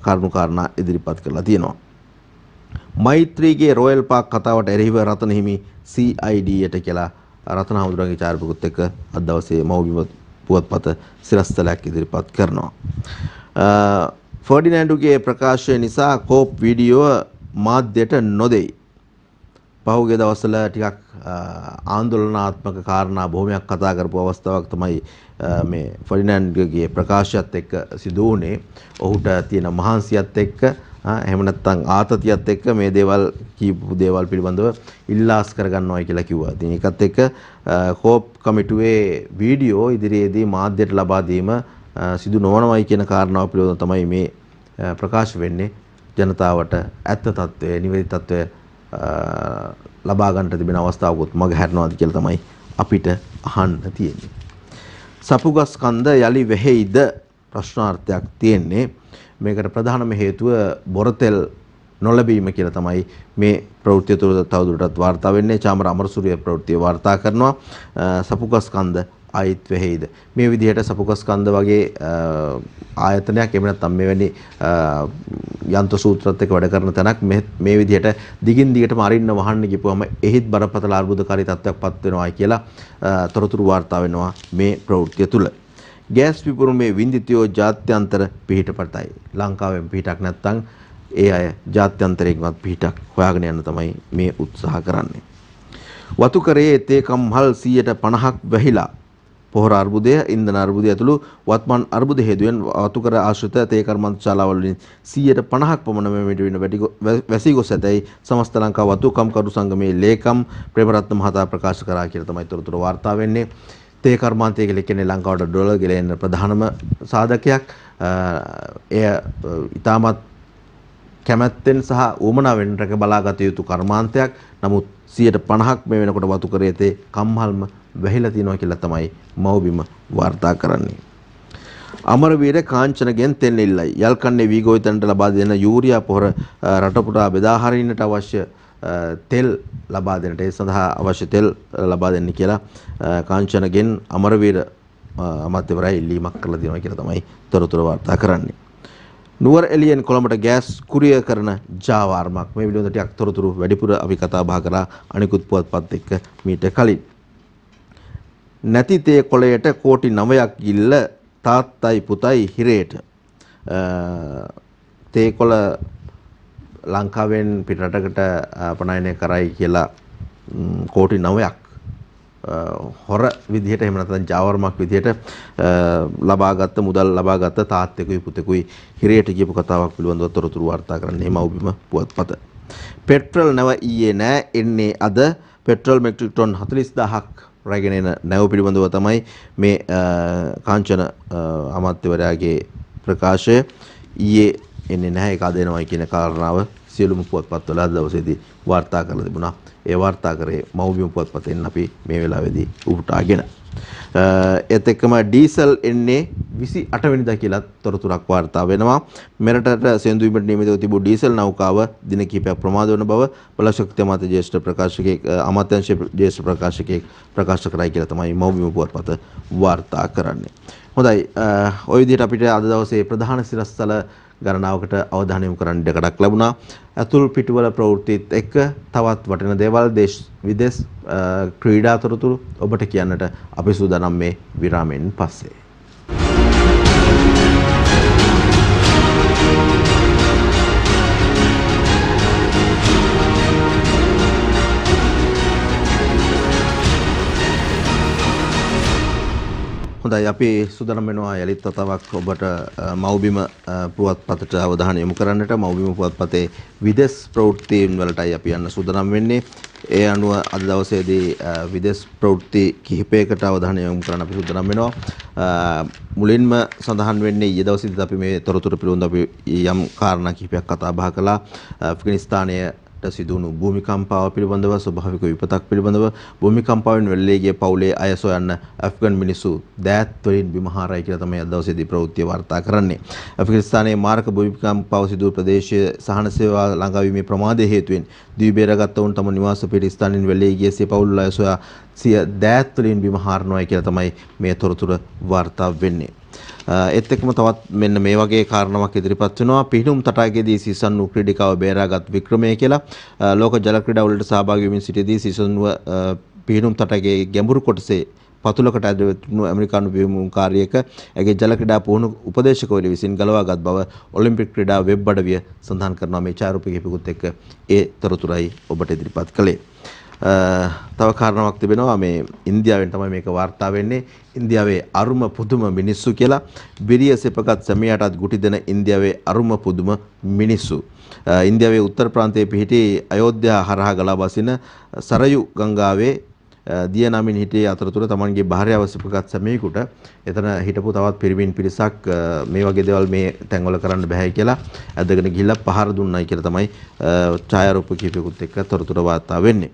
කරුණු කාරණා ඉදිරිපත් කරලා තියෙනවා. මෛත්‍රීගේ රොයල් පාක් කතාවට එරෙහිව රතන හිමි CID යට කියලා රතන හමුදුරන්ගේ චාරිපකුත් එක්ක අද දවසේ මව්බිම පුවත්පත සිරස්තලයක් ඉදිරිපත් කරනවා. ෆර්ඩිනෑන්ඩුගේ ප්‍රකාශය නිසා කෝප් වීඩියෝ මාධ්‍යයට නොදෙයි. පහුගිය දවස්වල ටිකක් ආන්දෝලනාත්මක කාරණා බොහොමයක් කතා කරපු අවස්ථාවක් තමයි මේ ෆර්ඩිනෑන්ඩුගේ ප්‍රකාශයත් එක්ක සිදු වුණේ. ඔහුට තියෙන මහන්සියත් එක්ක එහෙම නැත්නම් ආතතියත් එක්ක මේ දේවල් කියපු දේවල් පිළිබඳව ඉල්ලාස් කරගන්නවා කියලා කිව්වා. ඉතින් ඒකත් එක්ක කෝප් කමිටුවේ වීඩියෝ ඉදිරියේදී මාධ්‍යයට ලබා දීම සිදු නොවනවයි කියන කාරණාව පිළිබඳව තමයි මේ ප්‍රකාශ වෙන්නේ ජනතාවට ඇත්ත తත්වය, නිවැරදි తත්වය ලබා ගන්නට තිබෙන අවස්ථාවකුත් මග හැරනවාද කියලා තමයි අපිට අහන්න තියෙන්නේ. සපුගස්කන්ධ යලි වෙහෙයිද ප්‍රශ්නාර්ථයක් තියෙන්නේ. මේකට ප්‍රධානම හේතුව බොරතෙල් නොලැබීම කියලා තමයි මේ ප්‍රවෘත්ති තුළ තවදුරටත් වාර්තා වෙන්නේ. චාමර අමරසූරිය ප්‍රවෘත්තිය වාර්තා කරනවා. සපුකස්කන්ධ ආයිත් වෙහෙයිද. මේ විදිහට සපුකස්කන්ධ වගේ ආයතනයක් එහෙම නැත්නම් මෙවැනි යන්ත්‍ර සූත්‍රත් එක්ක වැඩ කරන තැනක් මේ විදිහට දිගින් දිගටම අරින්න වහන්න කිපුවම එහිත් බරපතල අර්බුදකාරී තත්ත්වයක් පත් වෙනවායි කියලා තොරතුරු වාර්තා වෙනවා මේ ප්‍රවෘත්තිය තුළ. ගෑස් පිපුරුමේ විඳිතියෝ ජාත්‍යන්තර පිහිට පටයි. ලංකාවෙන් පිහිටක් නැත්තං ඒ අය ජාත්‍යන්තරයෙන්වත් පිහිටක් හොයාගෙන යන්න තමයි මේ උත්සාහ කරන්නේ. වතුකරයේ තේකම් හල් 150ක් වැහිලා පොහොර අර්බුදය ඉන්ධන අර්බුදය ඇතුළු වත්මන් අර්බුද හේතුවෙන් වතුකර ආශ්‍රිත තේ කර්මාන්තශාලාවල 150ක් පමණ මෙමෙට වෙන වැසී ගොස් ඇතැයි සමස්ත ලංකා වතුකම් කරු සංගමේ ලේකම් ප්‍රේමරත්න මහතා ප්‍රකාශ කරා කියලා තමයි තොරතුරු වාර්තා වෙන්නේ. තේ කර්මාන්තය කියලා කියන්නේ ලංකාවට ඩොලර් ගෙලෙන්න ප්‍රධානම සාධකයක්. එය ඉතාමත් කැමැත්තෙන් සහ ඌමනාවෙන් රැක බලාගත යුතු කර්මාන්තයක්. නමුත් 50ක් මේ වෙනකොට වතු කරේ තේ කම්හල්ම වැහිලා තියෙනවා කියලා තමයි මව්බිම වාර්තා කරන්නේ. අමරවීර කාංචනගෙන් තෙන්නilla යල්කන්නේ වීගෝවිතන්ට ලබා දෙන යූරියා පොහොර රටපුටා බෙදා හරින්නට අවශ්‍ය තෙල් ලබා දෙනට ඒ සඳහා අවශ්‍ය තෙල් ලබා දෙන්න කියලා කාංචනගෙන් අමරවීර අමාත්‍යවරයා ඉල්ලීමක් කරලා තියෙනවා කියලා තමයි තොරතුරු වාර්තා කරන්නේ. නුවර එලියෙන් කොළඹට ගෑස් කුරිය කරන ජාවාර්මක් මේ විලෝඳ ටිකක් තොරතුරු වැඩිපුර අපි කතා බහ කරා අනිකුත් පුවත්පත් එක්ක මීට කලින්. නැති තේ කොළයට කෝටි 9ක් ගිල්ල තාත්තයි පුතයි හිරේට තේ කොළ ලංකාවෙන් පිටරටකට අපනයනය කරයි කියලා කෝටි නවයක් හොර විදිහට එහෙම නැත්නම් ජාවර්මක් විදිහට ලබාගත් මුදල් ලබාගත් තාත්තෙකුයි පුතෙකුයි හිරයට ගියපු කතාවක් පිළිබඳව තොරතුරු වාර්තා කරන්නේ මව්බිම පුවත්පත. පෙට්‍රල් නැව ඊයේ නෑ එන්නේ අද පෙට්‍රල් මෙට්‍රික් ටොන් 40000ක් රැගෙන එන නැව පිළිබඳව තමයි මේ කාංචන අමාත්‍යවරයාගේ ප්‍රකාශය ඊයේ එන්නේ නැහැ ඒක අද එනවයි කියන කාරණාව සියලුම පුවත්පත්වල අද දවසේදී වාර්තා කරලා තිබුණා. ඒ වාර්තා කරේ මෞබිම පුවත්පතෙන් අපි මේ වෙලාවේදී උපුටාගෙන. ඒත් එක්කම ඩීසල් එන්නේ 28 වෙනිදා කියලා තොරතුරක් වාර්තා වෙනවා. මෙරටට සෙන්දු විමට නියමිතව තිබූ ඩීසල් නෞකාව දින කිහිපයක් ප්‍රමාද වන බව බලශක්ති අමාත්‍ය ජ්‍යෙෂ්ඨ ප්‍රකාශකෙක් අමාත්‍යංශ ජ්‍යෙෂ්ඨ ප්‍රකාශකෙක් ප්‍රකාශ කරයි කියලා තමයි මෞබිම පුවත්පත වාර්තා කරන්නේ. හොඳයි. ওই විදිහට අපිට අද දවසේ ප්‍රධාන සිරස්සල ගණනාවකට අවධානය යොමු කරන්න ඉඩකඩක් ලැබුණා. අතුල් පිටුවල ප්‍රවෘත්තිත් එක්ක තවත් වටින දේවල් දේශ විදේශ ක්‍රීඩා තොරතුරු ඔබට කියන්නට අපි සූදානම් මේ විරාමෙන් පස්සේ. හොඳයි අපි සුදනම් වෙනවා යලිත් වතාවක් ඔබට මව්බිම පුවත්පතට අවධානය යොමු කරන්නට මව්බිම පුවත්පතේ විදෙස් ප්‍රවෘත්තීන් වලටයි අපි යන්න සුදනම් වෙන්නේ. ඒ අනුව අද දවසේදී විදෙස් ප්‍රවෘත්ති කිහිපයකට අවධානය යොමු කරන්න අපි සුදනම් වෙනවා. මුලින්ම සඳහන් වෙන්නේ ඊයේ දවසේදී අපි මේ තොරතුරු පිළිබඳව අපි යම් කාරණා කිහිපයක් කතා බහ කළා. ෆිලිස්තීනයේ ට සිදුවුණු භූමිකම්පාව පිළිබඳව ස්වභාවික විපතක් පිළිබඳව භූමිකම්පාවෙන් වෙල්ලේගේ පවුලේ අය සොයන්න ඇෆ්ගන් මිනිස්සු දෑත්වලින් බිමහාරයි කියලා තමයි අද දවසේදී ප්‍රවෘත්ති වාර්තා කරන්නේ. ඇෆ්ගනිස්තානයේ මාර්ක භූමිකම්පාව සිදු ප්‍රදේශයේ සහන සේවා ළඟාවීමේ ප්‍රමාදය හේතුවෙන් ද්වීපයේ රැගත් වුණු තම නිවාස පිට ස්ථානින් වෙල්ලේගේ සිය පවුල් අය සොයා සිය දෑත්වලින් බිමහාරනවායි කියලා තමයි මේ තොරතුර වාර්තා වෙන්නේ. ඒත් එක්කම තවත් මෙන්න මේ වගේ කාරණාවක් ඉදිරිපත් වෙනවා පිහිනුම් තටාකයේදී සීසන් වූ ක්‍රීඩිකාව බේරාගත් වික්‍රමය කියලා ලෝක ජල ක්‍රීඩා වලට සහභාගී වීමෙන් සිටියදී සීසන් පිහිනුම් තටාකයේ ගැඹුරු කොටසේ පතුලකට ඇදවතුණු ඇමරිකානු ව්‍යුහකාරියක ඇගේ ජල ක්‍රීඩා පුහුණු උපදේශකවරු විසින් ගලවාගත් බව ඔලිම්පික් ක්‍රීඩා වෙබ් අඩවිය සඳහන් කරනවා මේ චාරුපිකේ පිකුත් එක්ක ඒ තොරතුරයි ඔබට ඉදිරිපත් කළේ. තව කාරණාවක් තිබෙනවා මේ ඉන්දියාවෙන් තමයි මේක වාර්තා වෙන්නේ ඉන්දියාවේ අරුම පුදුම මිනිස්සු කියලා බිරිය සෙපගත් සැමියාටත් ගුටි දෙන ඉන්දියාවේ අරුම පුදුම මිනිස්සු ඉන්දියාවේ උත්තර ප්‍රාන්තයේ පිහිටි අයෝධ්‍යා හරහා ගලා බසින සරයු ගංගාවේ දිය නමින් හිටියේ අතරතුර තමන්ගේ භාර්යාව සෙපගත් සැමියෙකුට එතන හිටපු තවත් පිරිමින් පිරිසක් මේ වගේ දේවල් මේ තැන්වල කරන්න බෑයි කියලා ඇදගෙන ගිහිල්ලා පහර දුන්නයි කියලා තමයි ඡායාරූප කිහිපයකුත් එක්ක තොරතුරු වාර්තා වෙන්නේ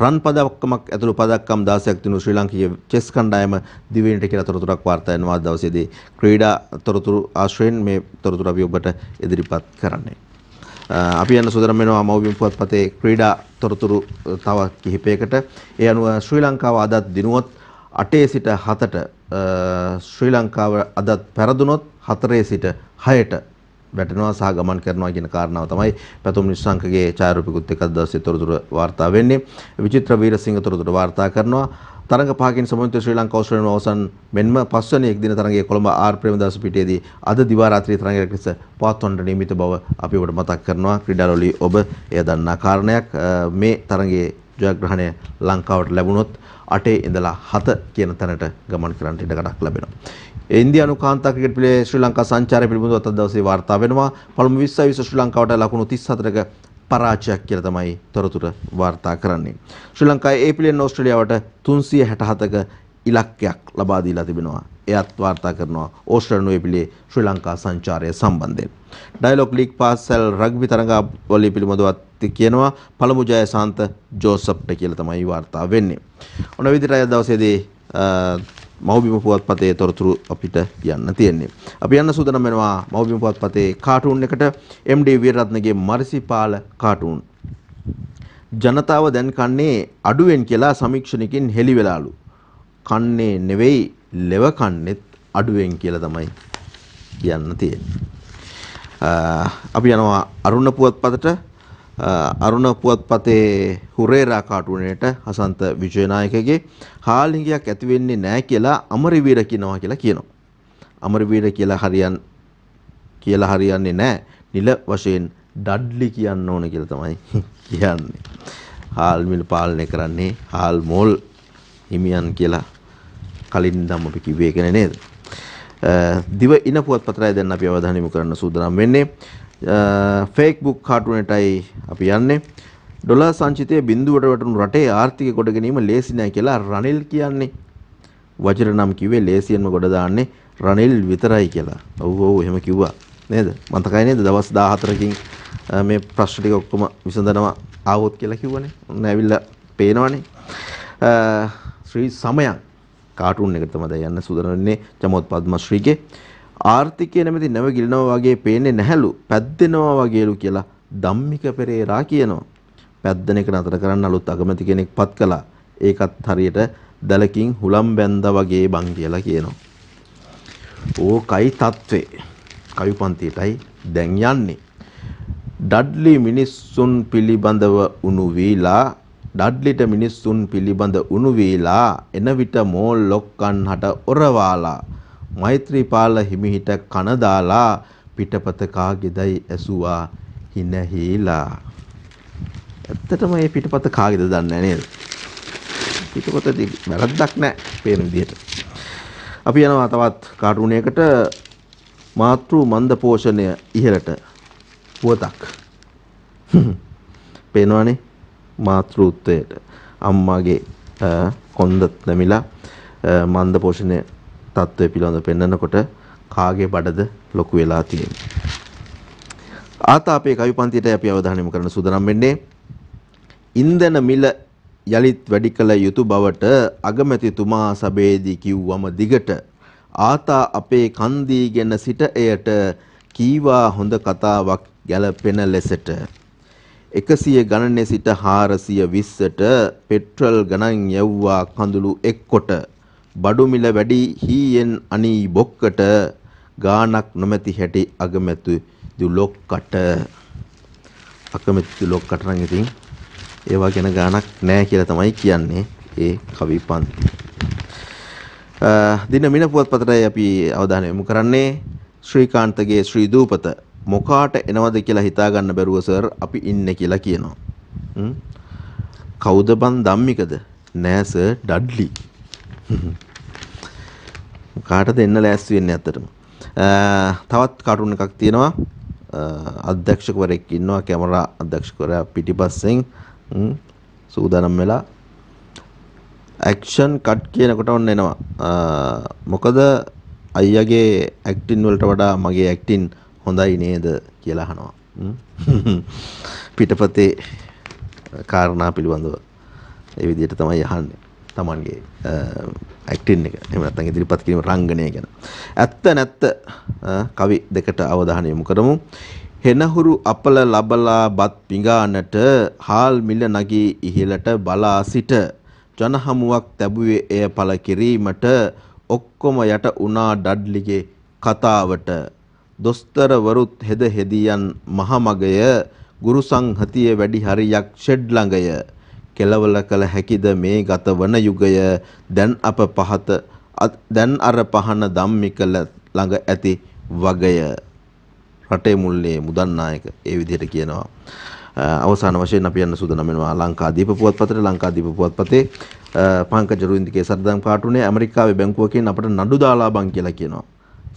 රන් පදක්කමක් ඇතුළු පදක්කම් 16ක් දිනු ශ්‍රී ලංකීය චෙස් කණ්ඩායම දිවෙනට කියලා තොරතුරක් වාර්තා වෙනවා දවසේදී ක්‍රීඩා තොරතුරු ආශ්‍රයෙන් මේ තොරතුරු අපි ඔබට ඉදිරිපත් කරන්නේ අපි යන සොදරම් වෙනවා මව්බිම් පුවත්පතේ ක්‍රීඩා තොරතුරු තව කිහිපයකට ඒ අනුව ශ්‍රී ලංකාව අදත් දිනුවොත් 8 සිට 7ට ශ්‍රී ලංකාව අදත් පැරදුනොත් 4 සිට 6ට වැටෙනවා සහ ගමන් කරනවා කියන කාරණාව තමයි පැතුම් නිස්සංකගේ ඡායාරූපිකුත් එක දවසේ තොරතුරු වාර්තා වෙන්නේ. විචිත්‍ර වීරසිංහ තොරතුරු වාර්තා කරනවා. තරඟ පහකින් සමුදිත ශ්‍රී ලංකා ඔස්ට්‍රේලියානු අවසන් මෙන්ම පස්වන එක්දින තරඟයේ කොළඹ ආර් ප්‍රේමදාස පිටියේදී අද දිවා රාත්‍රියේ තරඟයක් ලෙස පවත්වන්නට නියමිත බව අපි ඔබට මතක් කරනවා ක්‍රීඩාලෝලී ඔබ එය දන්නා කාරණයක් මේ තරඟයේ ජයග්‍රහණය ලංකාවට ලැබුණොත් 8 ඉඳලා 7 කියන තැනට ගමන් කරන්නට ඉඩ ගඩක් ලැබෙනවා ඉන්දියානු කාන්තා ක්‍රිකට් පිලේ ශ්‍රී ලංකා සංචාරය පිළිබඳව අද දවසේ වාර්තා වෙනවා. පළමු 20 20 ශ්‍රී ලංකාවට ලකුණු 34ක පරාජයක් කියලා තමයි තොරතුර වාර්තා කරන්නේ. ශ්‍රී ලංකාවේ ඒ පිලෙන් ඕස්ට්‍රේලියාවට 367ක ඉලක්කයක් ලබා දීලා තිබෙනවා. එයත් වාර්තා කරනවා ඕස්ට්‍රේලියානු ඒ පිලේ ශ්‍රී ලංකා සංචාරය සම්බන්ධයෙන්. ඩයලොග් ලීග් පාසල් රග්බි තරඟාවලිය පිළිබඳවත් කියනවා පළමු ජය සාන්ත ජෝසප්ට කියලා තමයි වාර්තා වෙන්නේ. ඔන විදිහට අද දවසේදී මවබිම පුවත්පතේ තොරතුරු අපිට යන්න තියෙන්නේ. අපි යන්න සූදානම් වෙනවා මවබිම පුවත්පතේ කාටූන් එකට MD වීරරත්නගේ මරිසිපාල කාටූන්. ජනතාව දැන් කන්නේ අඩුවෙන් කියලා සමීක්ෂණකින් හෙළි වෙලාලු. කන්නේ නෙවෙයි ලෙව කන්නේත් අඩුවෙන් කියලා තමයි කියන්න තියෙන්නේ. අපි යනවා අරුණ පුවත්පතට අරුණ පුවත්පතේ හුරේරා කාටුනේට හසන්ත විජයනායකගේ හාලිංගයක් ඇති වෙන්නේ නැහැ කියලා අමරවීර කියනවා කියලා කියනවා. අමරවීර කියලා හරියන් කියලා හරියන්නේ නැහැ. නිල වශයෙන් ඩඩ්ලි කියන්න ඕන කියලා තමයි [laughs] කියන්නේ. හාල් මිල් පාලනය කරන්නේ හාල් මෝල් හිමියන් කියලා කලින් නම් අපි කිව්වේ ඒක නේද? දිව ඉන පුවත්පතයි දැන් අපි අවධානය යොමු කරන්න සූදානම් වෙන්නේ. ෆේක් බුක් කාටුනටයි අපි යන්නේ ඩොලා සංචිතය බිඳුවට වැටුණු රටේ ආර්ථික ගොඩ ගැනීම ලේසි නෑ කියලා රනිල් කියන්නේ. වජිර නම් කිව්වේ ලේසියෙන්ම ගොඩ දාන්නේ රනිල් විතරයි කියලා. ඔව් ඔව් එහෙම කිව්වා. නේද? මතකයි නේද දවස් 14කින් මේ ප්‍රශ්න ටික ඔක්කොම විසඳනවා ආවොත් කියලා කිව්වනේ. ඔන්න ඇවිල්ලා පේනවනේ. ශ්‍රී සමයන් කාටුන් එකට තමයි යන්න සුදනන්නේ චමොත් පද්මශ්‍රීගේ ආර්ථිකය නැමැති නැව ගිලනවා වගේ පේන්නේ නැහැලු පැද්දෙනවා වගේලු කියලා ධම්මික පෙරේරා කියනවා. පැද්දෙන එක නතර කරන්න අලුත් අගමැති කෙනෙක් පත් කළා. ඒකත් හරියට දැලකින් හුලම් බැන්දා වගේ බං කියලා කියනවා. ඕකයි తත්වේ. කවි පන්තියටයි දැන් යන්නේ. ඩඩ්ලි මිනිස්සුන් පිළිබඳව උණු වීලා ඩඩ්ලිට මිනිස්සුන් පිළිබඳ උණු වීලා එන විට මෝල් ලොක්කන් හට ඔරවාලා මෛත්‍රීපාල හිමිහිට කන දාලා පිටපත කාගේදයි ඇසුවා හිනහීලා. ඇත්තටම මේ පිටපත කාගේද දන්නේ නේද? පිටපතදී වැරද්දක් නැහැ පේන විදිහට. අපි යනවා තවත් කාටුණයකට මාතෘ මන්ද පෝෂණය ඉහළට පුවතක්. [laughs] පේනවනේ මාතෘත්වයට අම්මාගේ කොන්දත් නැමිලා මන්ද පෝෂණය තත්ත්වය පිළිබඳ පෙන්නකොට කාගේ බඩද ලොකු වෙලා තියෙන්නේ. ආතාපයේ කවි පන්තියට අපි අවධානය යොමු කරන සූදානම් වෙන්නේ ඉන්ධන මිල යලිත් වැඩි කළ යුතු බවට අගමැතිතුමා සභයේදී කිව්වම දිගට ආතා අපේ කන්දී ගැන සිට එයට කීවා හොඳ කතාවක් ගැලපෙන ලෙසට එකසිය ගණනේ සිට හාරසිය විස්සට පෙට්‍රල් ගණන් යව්වා කඳුළු එක්කොට බඩු මිල වැඩි හීයෙන් අනී බොක්කට ගානක් නොමැති හැටි අගමැති දුලොක්කට අකමැති දුලොක්කට නම් ඉතින් ඒවා ගැන ගානක් නැහැ කියලා තමයි කියන්නේ ඒ කවි පන්ති. දින මින පුවත්පතටයි අපි අවධානය යොමු කරන්නේ ශ්‍රීකාන්තගේ ශ්‍රී දූපත මොකාට එනවද කියලා හිතාගන්න බැරුව සර් අපි ඉන්නේ කියලා කියනවා. කවුද බන් ධම්මිකද? නෑ සර් ඩඩ්ලි. කාටද එන්න ලෑස්ති වෙන්නේ ඇත්තටම. තවත් කාටුන් එකක් තියෙනවා. අධ්‍යක්ෂකවරයෙක් ඉන්නවා කැමරා අධ්‍යක්ෂකවරයා පිටිපස්සෙන් සූදානම් වෙලා ඇක්ෂන් කට් කියනකොට ඔන්න එනවා. මොකද අයියාගේ ඇක්ටින් වලට වඩා මගේ ඇක්ටින් හොඳයි නේද කියලා අහනවා. [laughs] පිටපතේ කාරණා පිළිබඳව ඒ විදිහට තමයි අහන්නේ. තමන්ගේ ඇක්ටන් එක එමත් ඉදිරිපත් කිරීම රංගනය ගැන. ඇත්ත නැත්ත කවි දෙකට අවධානය යොමු කරමු. හෙනහුරු අපල ලබලා බත් පිඟානට හාල් මිල නගී ඉහළට බලා සිට ජනහමුවක් තැබුවේ එය පළ කිරීමට ඔක්කොම යට උනා ඩඩ්ලිගේ කතාවට දොස්තරවරුත් හෙද හෙදියන් මහමගය ගුරු සංහතිය වැඩි හරියක් ෂෙඩ් ළඟය කෙලවල කළ හැකිද මේ ගත වන යුගය දැන් අප පහත දැන් අර පහන ධම්මිකල ළඟ ඇති වගය රටේ මුල්ලේ මුදන් නායක ඒ විදිහට කියනවා අවසාන වශයෙන් අපි යන්න සූදානම් වෙනවා ලංකාදීප පුවත්පතේ ලංකාදීප පුවත්පතේ පංකජ රුවින්දගේ සරදම් කාටුනේ ඇමරිකාවේ බැංකුවකින් අපට නඩු දාලා බං කියලා කියනවා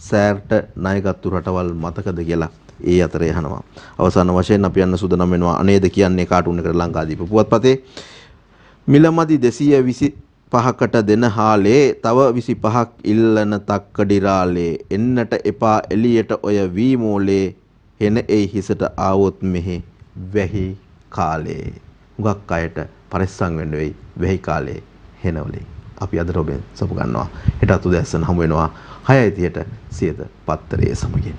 සෑර්ට ණයගත්තු රටවල් මතකද කියලා ඒ අතර යහනවා. අවසාන වශයෙන් අපි යන්න සූදානම් වෙනවා අනේද කියන්නේ කාටුන් එකට ලංකාදීප පුවත්පතේ මිලමදි 225කට දෙන හාලේ තව 25ක් ඉල්ලන තක්කඩිරාලේ එන්නට එපා එළියට ඔය වීමෝලේ හෙන ඒ හිසට ආවොත් මෙහි වැහි කාලේ හුඟක් අයට පරිස්සම් වෙන්න වෙයි වැහි කාලේ හෙනවලින් අපි අද රොබෙන් සපු ගන්නවා හෙට අතුදැස්සන හමු වෙනවා 6:30ට සියත පත්තරයේ සමගින්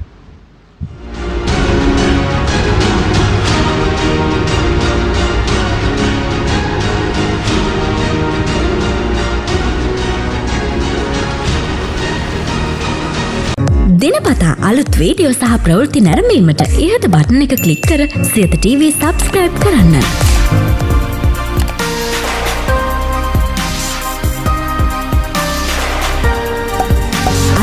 දිනපතා අලුත් වීඩියෝ සහ ප්‍රවෘති නැරමීමට ඉහත බටන එක කලික් කර සියත TV සබස්ක්‍රයිබ් කරන්න.